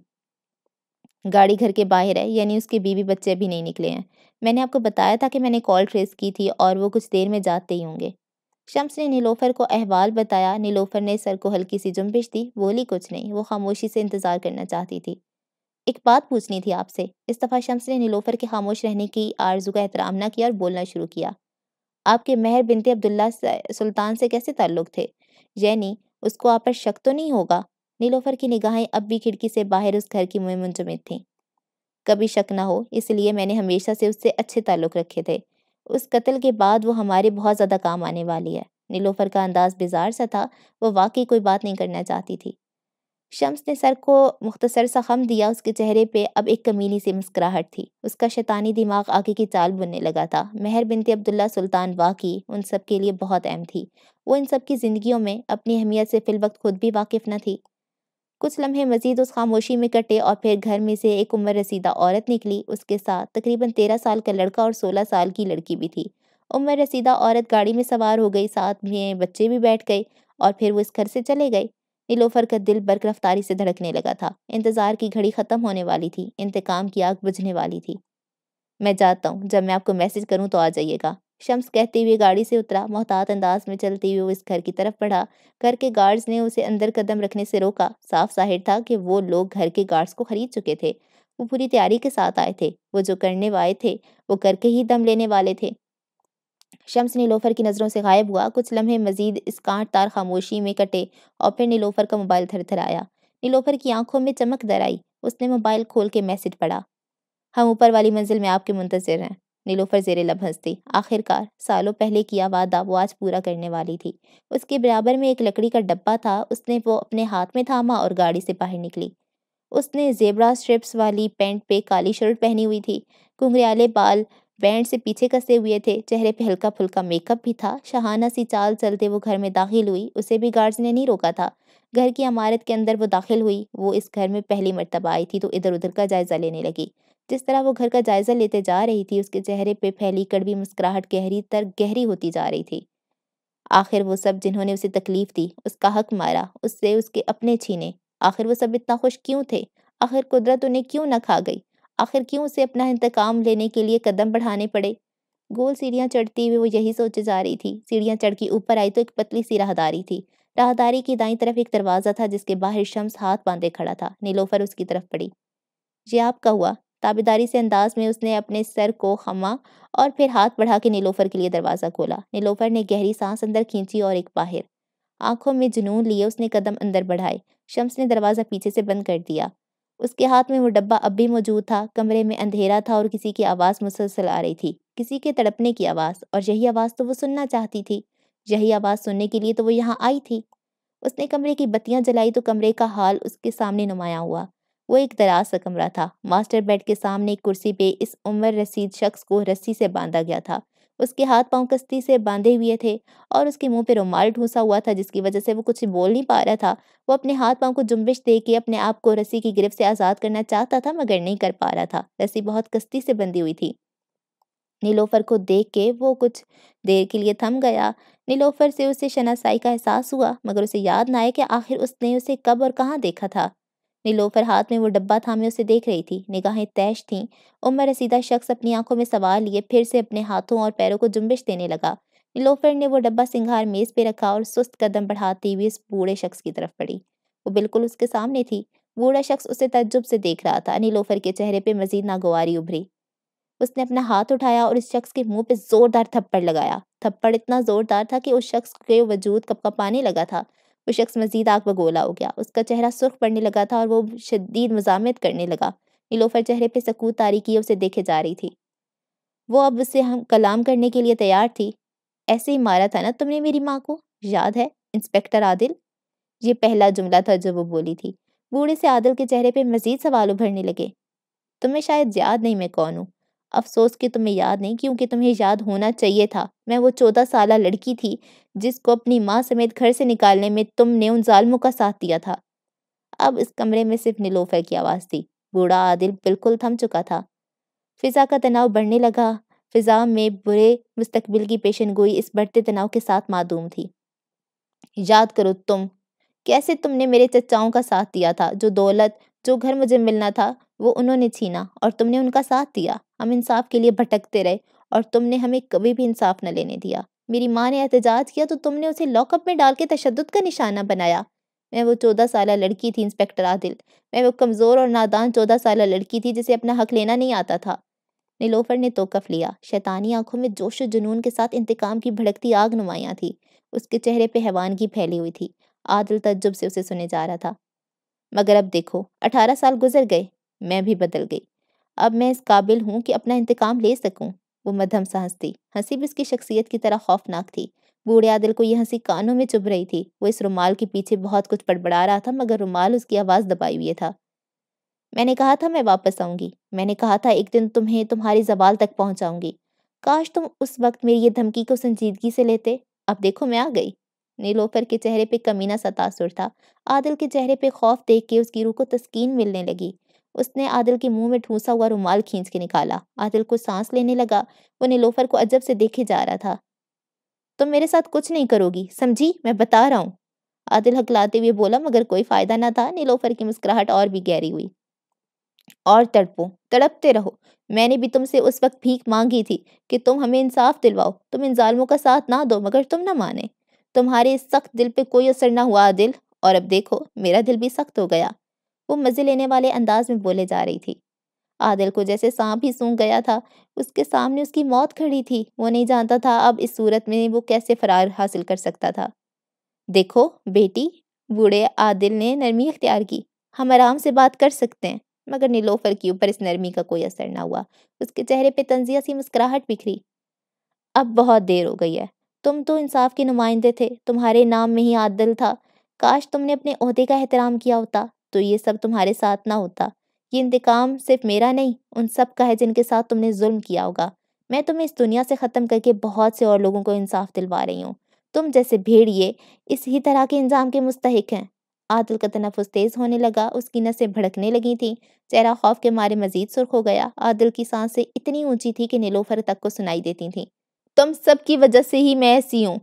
गाड़ी घर के बाहर है यानी उसके बीवी बच्चे भी नहीं निकले हैं मैंने आपको बताया था कि मैंने कॉल ट्रेस की थी और वो कुछ देर में जाते ही होंगे शम्स ने नीलोफर को अहवाल बताया नीलोफर ने सर को हल्की सी जुम्बिश दी बोली कुछ नहीं वो खामोशी से इंतज़ार करना चाहती थी एक बात पूछनी थी आपसे इस दफ़ा शम्स ने नीलोफर के खामोश रहने की आरजू का एहतराम ना किया और बोलना शुरू किया आपके महर बिनते अब्दुल्ला सुल्तान से कैसे ताल्लुक़ थे यानी उसको आप पर शक तो नहीं होगा नीलोफर की निगाहें अब भी खिड़की से बाहर उस घर की मुंजमद थीं कभी शक ना हो इसलिए मैंने हमेशा से उससे अच्छे ताल्लुक़ रखे थे उस कत्ल के बाद वो हमारे बहुत ज़्यादा काम आने वाली है नीलोफर का अंदाज़ बेजार सा था वो वाकई कोई बात नहीं करना चाहती थी शम्स ने सर को मुख्तसर सा खम दिया उसके चेहरे पे अब एक कमीनी सी मुस्कुराहट थी उसका शैतानी दिमाग आगे की चाल बुनने लगा था मेहर बिनते अब्दुल्ला सुल्तान वाकई उन सब के लिए बहुत अहम थी वो इन सब की ज़िंदगियों में अपनी अहमियत से फ़िलवक्त खुद भी वाकिफ न थी कुछ लम्हे मजीद उस खामोशी में कटे और फिर घर में से एक उम्र रसीदा औरत निकली उसके साथ तकरीबन तेरह साल का लड़का और सोलह साल की लड़की भी थी उम्र रसीदा औरत गाड़ी में सवार हो गई साथ में बच्चे भी बैठ गए और फिर वो इस घर से चले गए नीलोफर का दिल बर्क रफ्तारी से धड़कने लगा था इंतज़ार की घड़ी ख़त्म होने वाली थी इंतकाम की आग बुझने वाली थी मैं जाता हूँ जब मैं आपको मैसेज करूँ तो आ जाइएगा शम्स कहते हुए गाड़ी से उतरा मोहतात अंदाज में चलते हुए वो इस घर की तरफ बढ़ा घर के गार्ड्स ने उसे अंदर कदम रखने से रोका साफ जाहिर था कि वो लोग घर के गार्ड्स को खरीद चुके थे वो पूरी तैयारी के साथ आए थे वो जो करने वाले थे वो करके ही दम लेने वाले थे शम्स नीलोफर की नज़रों से गायब हुआ कुछ लम्हे मजीद इस कांट तार खामोशी में कटे और फिर नीलोफर का मोबाइल थरथराया नीलोफर की आंखों में चमक दर आई उसने मोबाइल खोल के मैसेज पढ़ा हम ऊपर वाली मंजिल में आपके मुंतजर हैं नीलोफर जेर लब हंसती आखिरकार सालों पहले किया वादा वो आज पूरा करने वाली थी उसके बराबर में एक लकड़ी का डब्बा था उसने वो अपने हाथ में थामा और गाड़ी से बाहर निकली उसने जेबरा स्ट्रिप्स वाली पैंट पे काली शर्ट पहनी हुई थी घुंघरियाले बाल बैंड से पीछे कसे हुए थे चेहरे पे हल्का फुल्का मेकअप भी था शहाना सी चाल चलते वो घर में दाखिल हुई उसे भी गार्ड्स ने नहीं रोका था घर की इमारत के अंदर वो दाखिल हुई वो इस घर में पहली मरतबा आई थी तो इधर उधर का जायज़ा लेने लगी जिस तरह वो घर का जायजा लेते जा रही थी उसके चेहरे पे फैली कड़वी मुस्कुराहट गहरी तर गहरी होती जा रही थी आखिर वो सब जिन्होंने उसे तकलीफ दी उसका हक मारा उससे उसके अपने छीने आखिर वो सब इतना खुश क्यों थे आखिर कुदरत उन्हें क्यों न खा गई आखिर क्यों उसे अपना इंतकाम लेने के लिए कदम बढ़ाने पड़े गोल सीढ़ियाँ चढ़ती हुई वो यही सोचे जा रही थी सीढ़ियाँ चढ़ के ऊपर आई तो एक पतली सी राहदारी थी राहदारी की दाई तरफ एक दरवाज़ा था जिसके बाहर शम्स हाथ बांधे खड़ा था नीलोफर उसकी तरफ पड़ी ये आपका हुआ ताबेदारी से अंदाज में उसने अपने सर को खमा और फिर हाथ बढ़ा के नीलोफर के लिए दरवाज़ा खोला नीलोफर ने गहरी सांस अंदर खींची और एक बाहर आंखों में जुनून लिए उसने कदम अंदर बढ़ाए शम्स ने दरवाज़ा पीछे से बंद कर दिया उसके हाथ में वो डब्बा अब भी मौजूद था कमरे में अंधेरा था और किसी की आवाज़ मुसलसल आ रही थी किसी के तड़पने की आवाज़ और यही आवाज़ तो वो सुनना चाहती थी यही आवाज़ सुनने के लिए तो वो यहाँ आई थी उसने कमरे की बत्तियाँ जलाई तो कमरे का हाल उसके सामने नुमाया हुआ वो एक दराज सा कमरा था मास्टर बेड के सामने एक कुर्सी पे इस उम्र रसीद शख्स को रस्सी से बांधा गया था उसके हाथ पांव कश्ती से बांधे हुए थे और उसके मुंह पे रुमाल ढूंसा हुआ था जिसकी वजह से वो कुछ बोल नहीं पा रहा था वो अपने हाथ पांव को जुम्बिश दे के अपने आप को रस्सी की गिरफ्त से आज़ाद करना चाहता था मगर नहीं कर पा रहा था रस्सी बहुत कश्ती से बंधी हुई थी नीलोफर को देख के वो कुछ देर के लिए थम गया नीलोफर से उसे शनासाई का एहसास हुआ मगर उसे याद ना आया कि आखिर उसने उसे कब और कहाँ देखा था नीलो हाथ में वो डब्बा थामे उसे देख रही थी निगाहें तैश थीं उम्र रसीदा शख्स अपनी आंखों में सवार लिए फिर से अपने हाथों और पैरों को जुम्बिश देने लगा नीलोफर ने वो डब्बा सिंघार मेज पे रखा और सुस्त कदम बढ़ाती हुई इस बूढ़े शख्स की तरफ पड़ी वो बिल्कुल उसके सामने थी बूढ़ा शख्स उसे तजुब से देख रहा था नीलोफर के चेहरे पर मजीद नागवारी उभरी उसने अपना हाथ उठाया और इस शख्स के मुंह पे जोरदार थप्पड़ लगाया थप्पड़ इतना जोरदार था कि उस शख्स के वजूद कपकपाने लगा था वो शख्स मजीद आग बगोला हो गया उसका चेहरा सुर्ख पड़ने लगा था और वो शदीद मजामत करने लगा नीलोफर चेहरे पर सकूत तारी उसे देखे जा रही थी वो अब उससे हम कलाम करने के लिए तैयार थी ऐसे ही मारा था ना तुमने मेरी माँ को याद है इंस्पेक्टर आदिल ये पहला जुमला था जो वो बोली थी बूढ़े से आदिल के चेहरे पर मजीद सवाल उभरने लगे तुम्हें शायद याद नहीं मैं कौन हूँ अफसोस कि तुम्हें याद नहीं क्योंकि तुम्हें याद होना चाहिए था मैं वो चौदह साल लड़की थी जिसको अपनी माँ समेत घर से निकालने में तुमने उन जालमों का साथ दिया था अब इस कमरे में सिर्फ निलोफर की आवाज़ थी बूढ़ा आदिल बिल्कुल थम चुका था फिज़ा का तनाव बढ़ने लगा फिज़ा में बुरे मुस्तकबिल की पेशन गोई इस बढ़ते तनाव के साथ मादूम थी याद करो तुम कैसे तुमने मेरे चचाओं का साथ दिया था जो दौलत जो घर मुझे मिलना था वो उन्होंने छीना और तुमने उनका साथ दिया हम इंसाफ के लिए भटकते रहे और तुमने हमें कभी भी इंसाफ न लेने दिया मेरी माँ ने एहतजाज किया तो तुमने उसे लॉकअप में डाल के तशद का निशाना बनाया मैं वो चौदह साल लड़की थी इंस्पेक्टर आदिल मैं वो कमज़ोर और नादान चौदह साल लड़की थी जिसे अपना हक लेना नहीं आता था नीलोफर ने तोकफ लिया शैतानी आंखों में जोश जुनून के साथ इंतकाम की भड़कती आग नुमाया थी उसके चेहरे पर हैवानगी फैली हुई थी आदिल तजुब से उसे सुने जा रहा था मगर अब देखो अठारह साल गुजर गए मैं भी बदल गई अब मैं इस काबिल हूँ कि अपना इंतकाम ले सकूँ वो मध्यम सा हंसती हंसी भी उसकी शख्सियत की तरह खौफनाक थी बूढ़े आदिल को यह हंसी कानों में चुभ रही थी वो इस रुमाल के पीछे बहुत कुछ बड़बड़ा रहा था मगर रुमाल उसकी आवाज़ दबाई हुई था मैंने कहा था मैं वापस आऊँगी मैंने कहा था एक दिन तुम्हें तुम्हारी जवाल तक पहुँचाऊँगी काश तुम उस वक्त मेरी ये धमकी को संजीदगी से लेते अब देखो मैं आ गई नीलोफर के चेहरे पे कमीना सा तासुर था आदिल के चेहरे पे खौफ देख के उसकी रूह को तस्कीन मिलने लगी उसने आदिल के मुंह में ठूसा हुआ रुमाल खींच के निकाला आदिल को सांस लेने लगा वो नीलोफर को अजब से देखे जा रहा था तुम तो मेरे साथ कुछ नहीं करोगी समझी मैं बता रहा हूँ आदिल हकलाते हुए बोला मगर कोई फायदा ना था नीलोफर की मुस्कुराहट और भी गहरी हुई और तड़पो तड़पते रहो मैंने भी तुमसे उस वक्त भीख मांगी थी कि तुम हमें इंसाफ दिलवाओ तुम इन जालमों का साथ ना दो मगर तुम ना माने तुम्हारे इस सख्त दिल पे कोई असर ना हुआ आदिल और अब देखो मेरा दिल भी सख्त हो गया वो मज़े लेने वाले अंदाज में बोले जा रही थी आदिल को जैसे सांप ही सूंघ गया था उसके सामने उसकी मौत खड़ी थी वो नहीं जानता था अब इस सूरत में वो कैसे फरार हासिल कर सकता था देखो बेटी बूढ़े आदिल ने नरमी अख्तियार की हम आराम से बात कर सकते हैं मगर नीलोफर के ऊपर इस नरमी का कोई असर ना हुआ उसके चेहरे पे तंजिया सी मुस्कुराहट बिखरी अब बहुत देर हो गई है तुम तो इंसाफ के नुमाइंदे थे तुम्हारे नाम में ही आदिल था काश तुमने अपने अहदे का एहतराम किया होता तो ये सब तुम्हारे साथ ना होता ये इंतकाम सिर्फ मेरा नहीं उन सब का है जिनके साथ तुमने जुल्म किया होगा मैं तुम्हें इस दुनिया से ख़त्म करके बहुत से और लोगों को इंसाफ दिलवा रही हूँ तुम जैसे भेड़िए इस ही तरह के इंजाम के मुस्तक हैं आदल का तनफुस तेज़ होने लगा उसकी नसें भड़कने लगी थीं चेहरा खौफ के मारे मजीद सुर्ख हो गया आदल की सांसें इतनी ऊंची थी कि नीलोफर तक को सुनाई देती थीं तुम सब की वजह से ही मैं ऐसी हूँ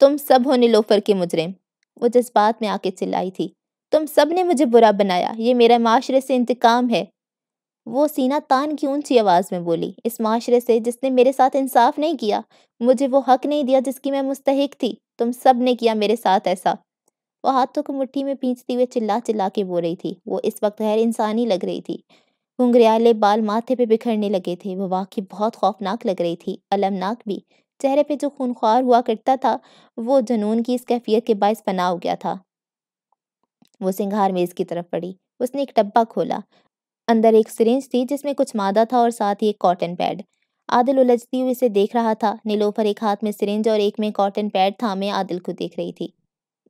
तुम सब हो नीलोफर के मुजरिम वो जज्बात में आके चिल्लाई थी तुम सब ने मुझे बुरा बनाया ये मेरा माशरे से इंतकाम है वो सीना तान की ऊंची आवाज़ में बोली इस माशरे से जिसने मेरे साथ इंसाफ नहीं किया मुझे वो हक नहीं दिया जिसकी मैं मुस्तक थी तुम सब ने किया मेरे साथ ऐसा वो हाथों को मुट्ठी में पींचती हुई चिल्ला चिल्ला के बोल रही थी वो इस वक्त गैर इंसानी लग रही थी घुंगरियाले बाल माथे पे बिखरने लगे थे वह वाकई बहुत खौफनाक लग रही थी अलमनाक भी चेहरे पे जो खूनख्वार हुआ करता था वो जुनून की इस कैफियत के बायस पनाह हो गया था वो सिंघार मेज की तरफ पड़ी उसने एक डब्बा खोला अंदर एक सिरिंज थी जिसमें कुछ मादा था और साथ ही एक कॉटन पैड आदिल उलझती हुई इसे देख रहा था नीलोफर एक हाथ में सिरिंज और एक में कॉटन पैड था मैं आदिल को देख रही थी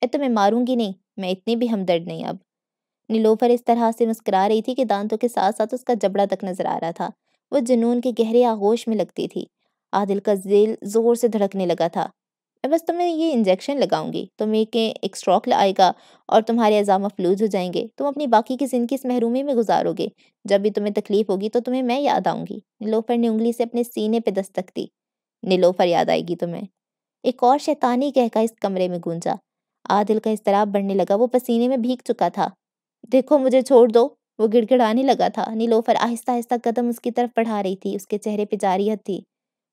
मैं तुम्हें मारूंगी नहीं मैं इतनी भी हमदर्द नहीं अब नीलोफर इस तरह से मुस्करा रही थी कि दांतों के साथ साथ उसका जबड़ा तक नजर आ रहा था वो जुनून के गहरे आगोश में लगती थी आदिल का जेल जोर से धड़कने लगा था मैं बस तुम्हें ये इंजेक्शन लगाऊंगी तुम्हें एक स्ट्रोक आएगा और तुम्हारे अजाम अफलूज हो जाएंगे तुम अपनी बाकी की ज़िंदगी इस महरूमी में गुजारोगे जब भी तुम्हें तकलीफ होगी तो तुम्हें मैं याद आऊँगी नीलोफर ने उंगली से अपने सीने पर दस्तक दी नीलोफर याद आएगी तुम्हें एक और शैतानी कहका इस कमरे में गूंजा आदिल का इसतराब बढ़ने लगा वो पसीने में भीग चुका था देखो मुझे छोड़ दो वो गिड़गिड़ाने लगा था नीलोफर आहिस्ता आहिस्ता कदम उसकी तरफ बढ़ा रही थी उसके चेहरे जा रही थी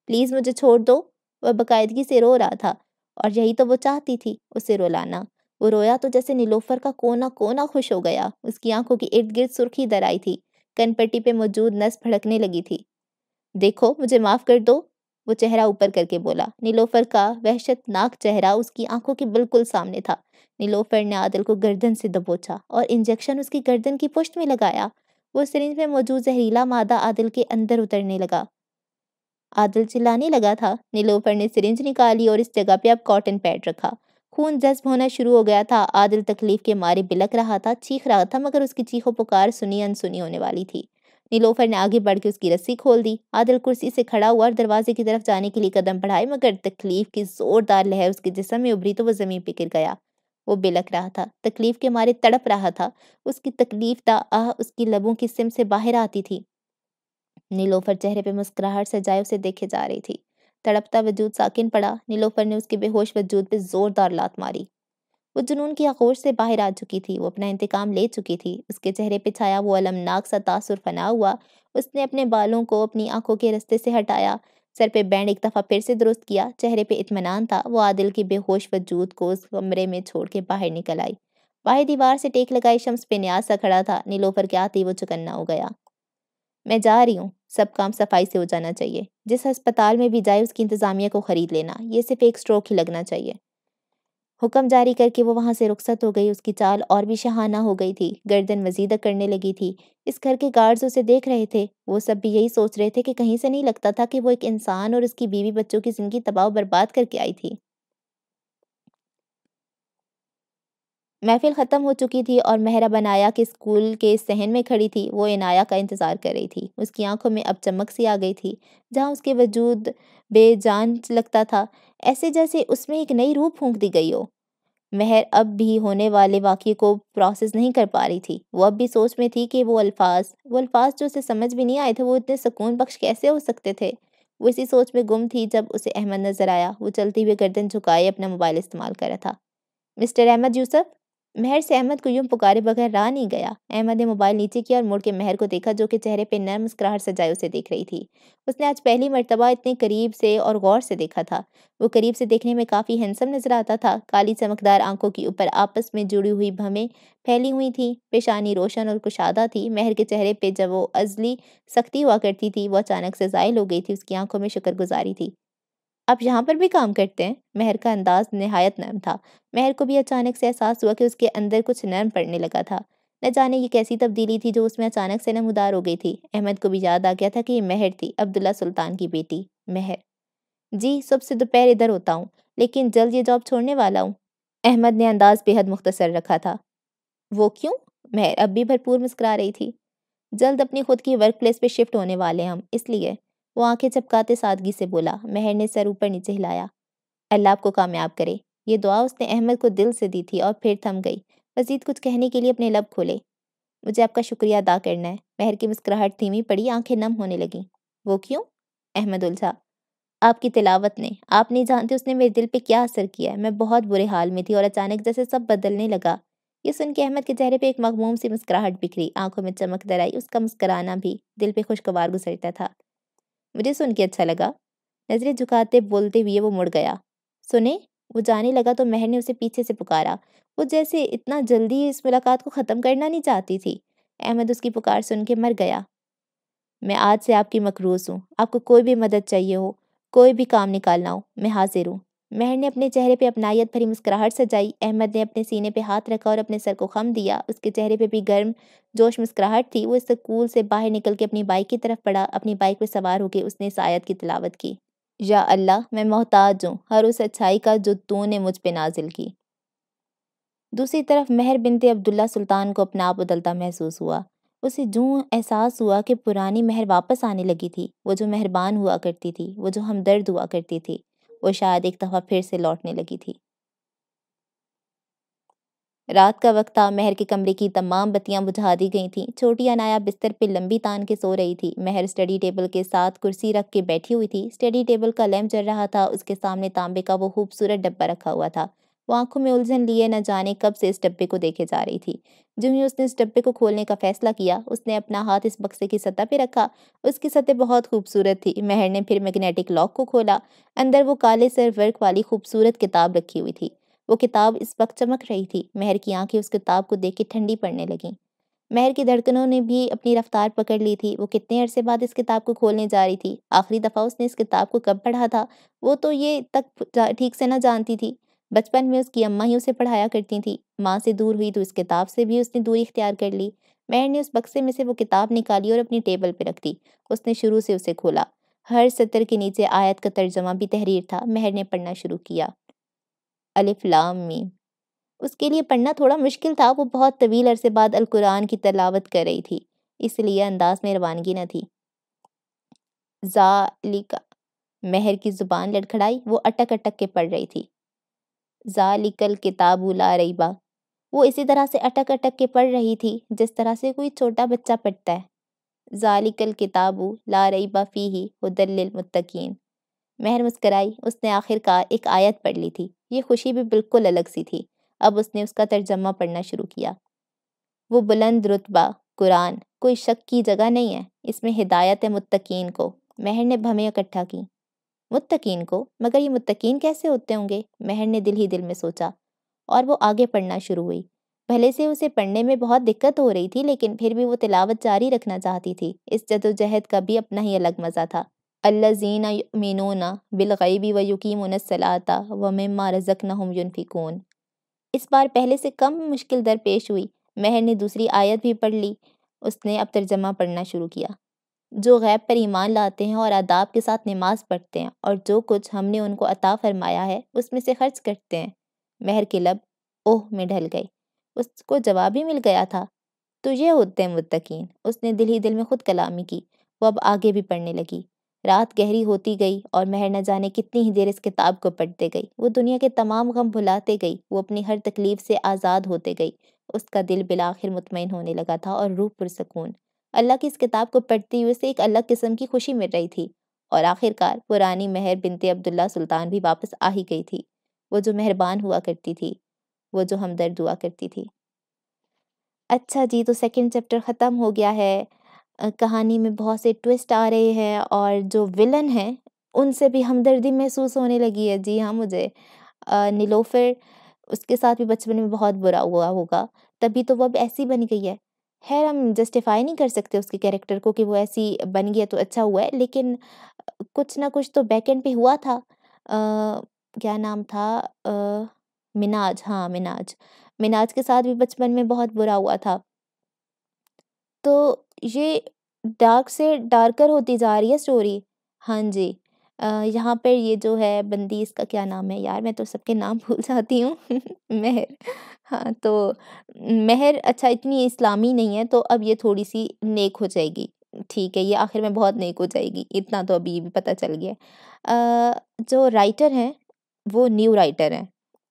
प्लीज़ मुझे छोड़ दो वह बाकायदगी से रो रहा था और यही तो वो चाहती थी उसे रोलाना वो रोया तो जैसे नीलोफर का कोना कोना खुश हो गया उसकी आंखों की इर्द गिर्द सुर्खी आई थी कनपट्टी पे मौजूद नस भड़कने लगी थी देखो मुझे माफ़ कर दो वो चेहरा ऊपर करके बोला नीलोफर का वहशतनाक चेहरा उसकी आंखों के बिल्कुल सामने था नीलोफर ने आदिल को गर्दन से दबोचा और इंजेक्शन उसकी गर्दन की पुष्ट में लगाया वो सिरिंज में मौजूद जहरीला मादा आदिल के अंदर उतरने लगा आदल चिल्लाने लगा था नीलोफर ने सिरिंज निकाली और इस जगह पे अब कॉटन पैड रखा खून जज्ब होना शुरू हो गया था आदल तकलीफ के मारे बिलक रहा था चीख रहा था मगर उसकी चीखों पुकार सुनी अनसुनी होने वाली थी नीलोफर ने आगे बढ़ के उसकी रस्सी खोल दी आदल कुर्सी से खड़ा हुआ और दरवाजे की तरफ जाने के लिए कदम बढ़ाए मगर तकलीफ की जोरदार लहर उसके जिसम में उभरी तो वह जमीन पर गिर गया वो बिलक रहा था तकलीफ के मारे तड़प रहा था उसकी तकलीफ दा आह उसकी लबों की सिम से बाहर आती थी नीलोफर चेहरे पर मुस्कुराहट सजाए उसे देखे जा रही थी तड़पता वजूद साकिन पड़ा नीलोफर ने उसके बेहोश वजूद पे जोरदार लात मारी वो जुनून की आकोश से बाहर आ चुकी थी वो अपना इंतकाम ले चुकी थी उसके चेहरे पर छाया वो अलमनाक सा तासुर फना हुआ उसने अपने बालों को अपनी आंखों के रस्ते से हटाया सर पे बैंड एक दफ़ा फिर से दुरुस्त किया चेहरे पे इतमान था वो आदिल के बेहोश वजूद को उस कमरे में छोड़ के बाहर निकल आई बाहर दीवार से टेक लगाई शम्स पे न्यासा खड़ा था नीलोफर के आते ही वो चुकन्ना हो गया मैं जा रही हूँ सब काम सफाई से हो जाना चाहिए जिस अस्पताल में भी जाए उसकी इंतज़ामिया को ख़रीद लेना ये सिर्फ एक स्ट्रोक ही लगना चाहिए हुक्म जारी करके वो वहाँ से रुखसत हो गई उसकी चाल और भी शहाना हो गई थी गर्दन मजीदा करने लगी थी इस घर के गार्ड्स उसे देख रहे थे वो सब भी यही सोच रहे थे कि कहीं से नहीं लगता था कि वो एक इंसान और उसकी बीवी बच्चों की ज़िंदगी तबाह बर्बाद करके आई थी महफिल ख़त्म हो चुकी थी और महरा बनाया के स्कूल के सहन में खड़ी थी वो इनाया का इंतज़ार कर रही थी उसकी आंखों में अब चमक सी आ गई थी जहाँ उसके वजूद बेजान लगता था ऐसे जैसे उसमें एक नई रूप फूंक दी गई हो महर अब भी होने वाले वाक्य को प्रोसेस नहीं कर पा रही थी वो अब भी सोच में थी कि वो अल्फाज वो अल्फाज जो उसे समझ भी नहीं आए थे वो इतने सुकून बख्श कैसे हो सकते थे वो इसी सोच में गुम थी जब उसे अहमद नज़र आया वो चलती हुई गर्दन झुकाए अपना मोबाइल इस्तेमाल कर रहा था मिस्टर अहमद यूसफ मेहर से अहमद को यूं पुकारे बगैर रहा नहीं गया अहमद ने मोबाइल नीचे किया और मुड़ के मेहर को देखा जो कि चेहरे पर नरम मुस्कुराहट सजाए उसे देख रही थी उसने आज पहली मरतबा इतने करीब से और गौर से देखा था वो करीब से देखने में काफ़ी हैंसम नजर आता था काली चमकदार आंखों के ऊपर आपस में जुड़ी हुई भमें फैली हुई थी पेशानी रोशन और कुशादा थी मेहर के चेहरे पर जब वो अजली सख्ती हुआ करती थी वो अचानक से जायल हो गई थी उसकी आंखों में शुक्रगुजारी थी आप यहाँ पर भी काम करते हैं मेहर का अंदाज नहायत नरम था मेहर को भी अचानक से एहसास हुआ कि उसके अंदर कुछ नरम पड़ने लगा था न जाने ये कैसी तब्दीली थी जो उसमें अचानक से नमदार हो गई थी अहमद को भी याद आ गया था कि ये मेहर थी अब्दुल्ला सुल्तान की बेटी मेहर जी सब से दोपहर इधर होता हूँ लेकिन जल्द ये जॉब छोड़ने वाला हूँ अहमद ने अंदाज बेहद मुख्तसर रखा था वो क्यों मेहर अब भी भरपूर मुस्करा रही थी जल्द अपनी खुद की वर्क प्लेस पर शिफ्ट होने वाले हम इसलिए वो आंखें चपकाते सादगी से बोला मेहर ने सर ऊपर नीचे हिलाया अल्लाह आपको कामयाब करे ये दुआ उसने अहमद को दिल से दी थी और फिर थम गई मजीद कुछ कहने के लिए अपने लब खोले मुझे आपका शुक्रिया अदा करना है महर की मुस्कुराहट धीमी पड़ी आंखें नम होने लगीं वो क्यों अहमद उलझा आपकी तिलावत ने आप नहीं जानते उसने मेरे दिल पे क्या असर किया मैं बहुत बुरे हाल में थी और अचानक जैसे सब बदलने लगा ये सुन के अहमद के चेहरे पे एक मकमूम सी मुस्कुराहट बिखरी आंखों में चमक दर आई उसका मुस्कराना भी दिल पे खुशगवार गुजरता था मुझे सुन के अच्छा लगा नज़रें झुकाते बोलते हुए वो मुड़ गया सुने वो जाने लगा तो महर ने उसे पीछे से पुकारा वो जैसे इतना जल्दी इस मुलाकात को ख़त्म करना नहीं चाहती थी अहमद उसकी पुकार सुन के मर गया मैं आज से आपकी मकरूस हूँ आपको कोई भी मदद चाहिए हो कोई भी काम निकालना हो मैं हाजिर हूँ महर ने अपने चेहरे पे अपनायत भरी मुस्कुराहट सजाई अहमद ने अपने सीने पे हाथ रखा और अपने सर को खम दिया उसके चेहरे पे भी गर्म जोश मुस्कुराहट थी वो स्कूल से बाहर निकल के अपनी बाइक की तरफ पड़ा अपनी बाइक पर सवार होकर उसने सायद की तिलावत की या अल्लाह मैं मोहताज हूँ हर उस अच्छाई का जो तू ने मुझ पर नाजिल की दूसरी तरफ महर बिनते अब्दुल्ला सुल्तान को अपना आप बदलता महसूस हुआ उसे जूँ एहसास हुआ कि पुरानी महर वापस आने लगी थी वो जो मेहरबान हुआ करती थी वो जो हमदर्द हुआ करती थी वो शायद एक दफ़ा फिर से लौटने लगी थी रात का वक्त था महर के कमरे की तमाम बत्तियां बुझा दी गई थीं छोटी अनाया बिस्तर पर लंबी तान के सो रही थी महर स्टडी टेबल के साथ कुर्सी रख के बैठी हुई थी स्टडी टेबल का लैम्प जल रहा था उसके सामने तांबे का वो खूबसूरत डब्बा रखा हुआ था वो आंखों में उलझन लिए न जाने कब से इस डब्बे को देखे जा रही थी जिम ही उसने इस डब्बे को खोलने का फैसला किया उसने अपना हाथ इस बक्से की सतह पर रखा उसकी सतह बहुत खूबसूरत थी मेहर ने फिर मैग्नेटिक लॉक को खोला अंदर वो काले सर वर्क वाली खूबसूरत किताब रखी हुई थी वो किताब इस वक्त चमक रही थी मेहर की आंखें उस किताब को देख के ठंडी पड़ने लगीं महर की धड़कनों ने भी अपनी रफ्तार पकड़ ली थी वो कितने अरसे बाद इस किताब को खोलने जा रही थी आखिरी दफ़ा उसने इस किताब को कब पढ़ा था वो तो ये तक ठीक से ना जानती थी बचपन में उसकी अम्मा ही उसे पढ़ाया करती थी माँ से दूर हुई तो इस किताब से भी उसने दूरी इख्तियार कर ली महर ने उस बक्से में से वो किताब निकाली और अपनी टेबल पर रख दी उसने शुरू से उसे खोला हर सतर के नीचे आयत का तर्जमा भी तहरीर था मेहर ने पढ़ना शुरू किया अलिफ लाम मीम उसके लिए पढ़ना थोड़ा मुश्किल था वो बहुत तवील अरसे बाद अलकुरान की तलावत कर रही थी इसलिए अंदाज में रवानगी न थी जालिका मेहर की ज़ुबान लड़खड़ाई वो अटक अटक के पढ़ रही थी जालिकल किताबू ला रही बा वो इसी तरह से अटक अटक के पढ़ रही थी जिस तरह से कोई छोटा बच्चा पढ़ता है जालिकल किताबू ला रही बा फ़ी ही हदलमतकीन महर मुस्कराई उसने आखिरकार एक आयत पढ़ ली थी ये खुशी भी बिल्कुल अलग सी थी अब उसने उसका तर्जमा पढ़ना शुरू किया वो बुलंद रुतबा कुरान कोई शक की जगह नहीं है इसमें हिदायत है मुतकीन को महर ने भमें इकट्ठा की मुत्तकीन को मगर ये मुत्तकीन कैसे होते होंगे महर ने दिल ही दिल में सोचा और वो आगे पढ़ना शुरू हुई भले से उसे पढ़ने में बहुत दिक्कत हो रही थी लेकिन फिर भी वो तिलावत जारी रखना चाहती थी इस जदोजहद का भी अपना ही अलग मज़ा था अल्लाजीना मिनोना बिलगैबी व यकीम सलाता व मम्मा रजक हम इस बार पहले से कम मुश्किल दरपेश हुई महर ने दूसरी आयत भी पढ़ ली उसने अब तर्जमा पढ़ना शुरू किया जो गैब पर ईमान लाते हैं और आदाब के साथ नमाज पढ़ते हैं और जो कुछ हमने उनको अता फरमाया है उसमें से खर्च करते हैं महर के लब ओह में ढल गए उसको जवाब ही मिल गया था तो ये होते हैं मुतकीन उसने दिल ही दिल में खुद कलामी की वो अब आगे भी पढ़ने लगी रात गहरी होती गई और महर न जाने कितनी ही देर इस किताब को पढ़ते गई वो दुनिया के तमाम गम भुलाते गई वो अपनी हर तकलीफ से आज़ाद होते गई उसका दिल बिलाखिर मुतमिन होने लगा था और रूह पुरसकून अल्लाह की इस किताब को पढ़ते हुए से एक अलग किस्म की खुशी मिल रही थी और आखिरकार पुरानी मेहर बिनते अब्दुल्ला सुल्तान भी वापस आ ही गई थी वो जो मेहरबान हुआ करती थी वो जो हमदर्द हुआ करती थी अच्छा जी तो सेकंड चैप्टर ख़त्म हो गया है कहानी में बहुत से ट्विस्ट आ रहे हैं और जो विलन हैं उनसे भी हमदर्दी महसूस होने लगी है जी हाँ मुझे नीलोफर उसके साथ भी बचपन में बहुत बुरा हुआ होगा तभी तो वह अब ऐसी बन गई है खैर हम जस्टिफाई नहीं कर सकते उसके कैरेक्टर को कि वो ऐसी बन गया तो अच्छा हुआ है लेकिन कुछ ना कुछ तो बैकेंड पे हुआ था आ, क्या नाम था आ, मिनाज हाँ मिनाज मिनाज के साथ भी बचपन में बहुत बुरा हुआ था। तो ये डार्क से डार्कर होती जा रही है स्टोरी। हाँ जी। यहाँ पर ये जो है बंदी इसका क्या नाम है यार मैं तो सबके नाम भूल जाती हूँ मेहर हाँ तो मेहर अच्छा इतनी इस्लामी नहीं है तो अब ये थोड़ी-सी नेक हो जाएगी। ठीक है, ये आखिर में बहुत नेक हो जाएगी, इतना तो अभी भी पता चल गया आ, जो राइटर हैं वो न्यू राइटर हैं।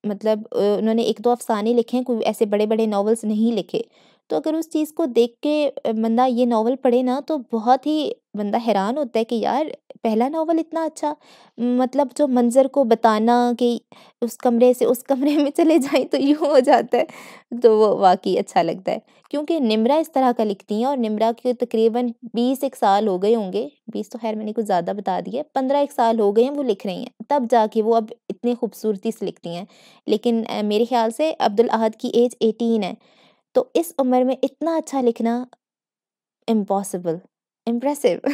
मतलब उन्होंने एक दो अफ़साने लिखे हैं, कोई ऐसे बड़े-बड़े नॉवेल्स नहीं लिखे। तो अगर उस चीज़ को देख के बंदा ये नावल पढ़े ना तो बहुत ही बंदा हैरान होता है कि यार पहला नावल इतना अच्छा मतलब जो मंज़र को बताना कि उस कमरे से उस कमरे में चले जाएं तो यूँ हो जाता है तो वो वाकई अच्छा लगता है क्योंकि निमरा इस तरह का लिखती हैं और निमरा के तकरीबन बीस एक साल हो गए होंगे बीस तो खैर मैंने कुछ ज़्यादा बता दिया पंद्रह एक साल हो गए हैं वो लिख रही हैं तब जाके वो अब इतनी खूबसूरती से लिखती हैं लेकिन मेरे ख्याल से अब्दुल अहद की एज एटीन है तो इस उम्र में इतना अच्छा लिखना इम्पॉसिबल इम्प्रेसिव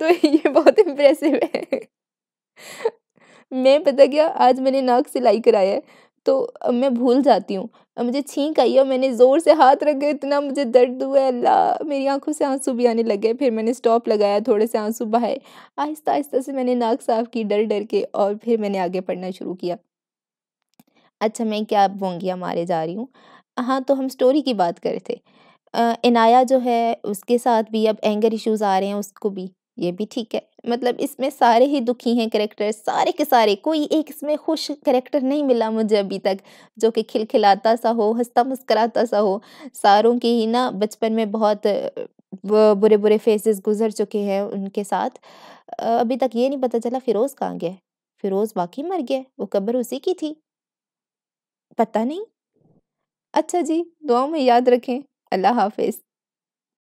तो ये बहुत इम्प्रेसिव है मैं पता क्या आज मैंने नाक सिलाई कराया है तो मैं भूल जाती हूँ मुझे छींक आई और मैंने ज़ोर से हाथ रखे इतना मुझे दर्द हुआ है अल्लाह मेरी आंखों से आंसू भी आने लगे फिर मैंने स्टॉप लगाया थोड़े से आंसू बहाए आहिस्ता आहिस्ता से मैंने नाक साफ की डर डर के और फिर मैंने आगे पढ़ना शुरू किया अच्छा मैं क्या बोंगिया मारे जा रही हूँ हाँ तो हम स्टोरी की बात करे थे अ, इनाया जो है उसके साथ भी अब एंगर इश्यूज आ रहे हैं उसको भी ये भी ठीक है मतलब इसमें सारे ही दुखी हैं करेक्टर सारे के सारे कोई एक इसमें खुश करेक्टर नहीं मिला मुझे अभी तक जो कि खिलखिलाता सा हो हंसता मुस्कराता सा हो सारों के ही ना बचपन में बहुत बुरे बुरे फेसेस गुजर चुके हैं उनके साथ अभी तक ये नहीं पता चला फ़िरोज़ कहाँ गया फ़िरोज़ बाकी मर गया वो कब्र उसी की थी पता नहीं अच्छा जी दुआ में याद रखें अल्लाह हाफिज़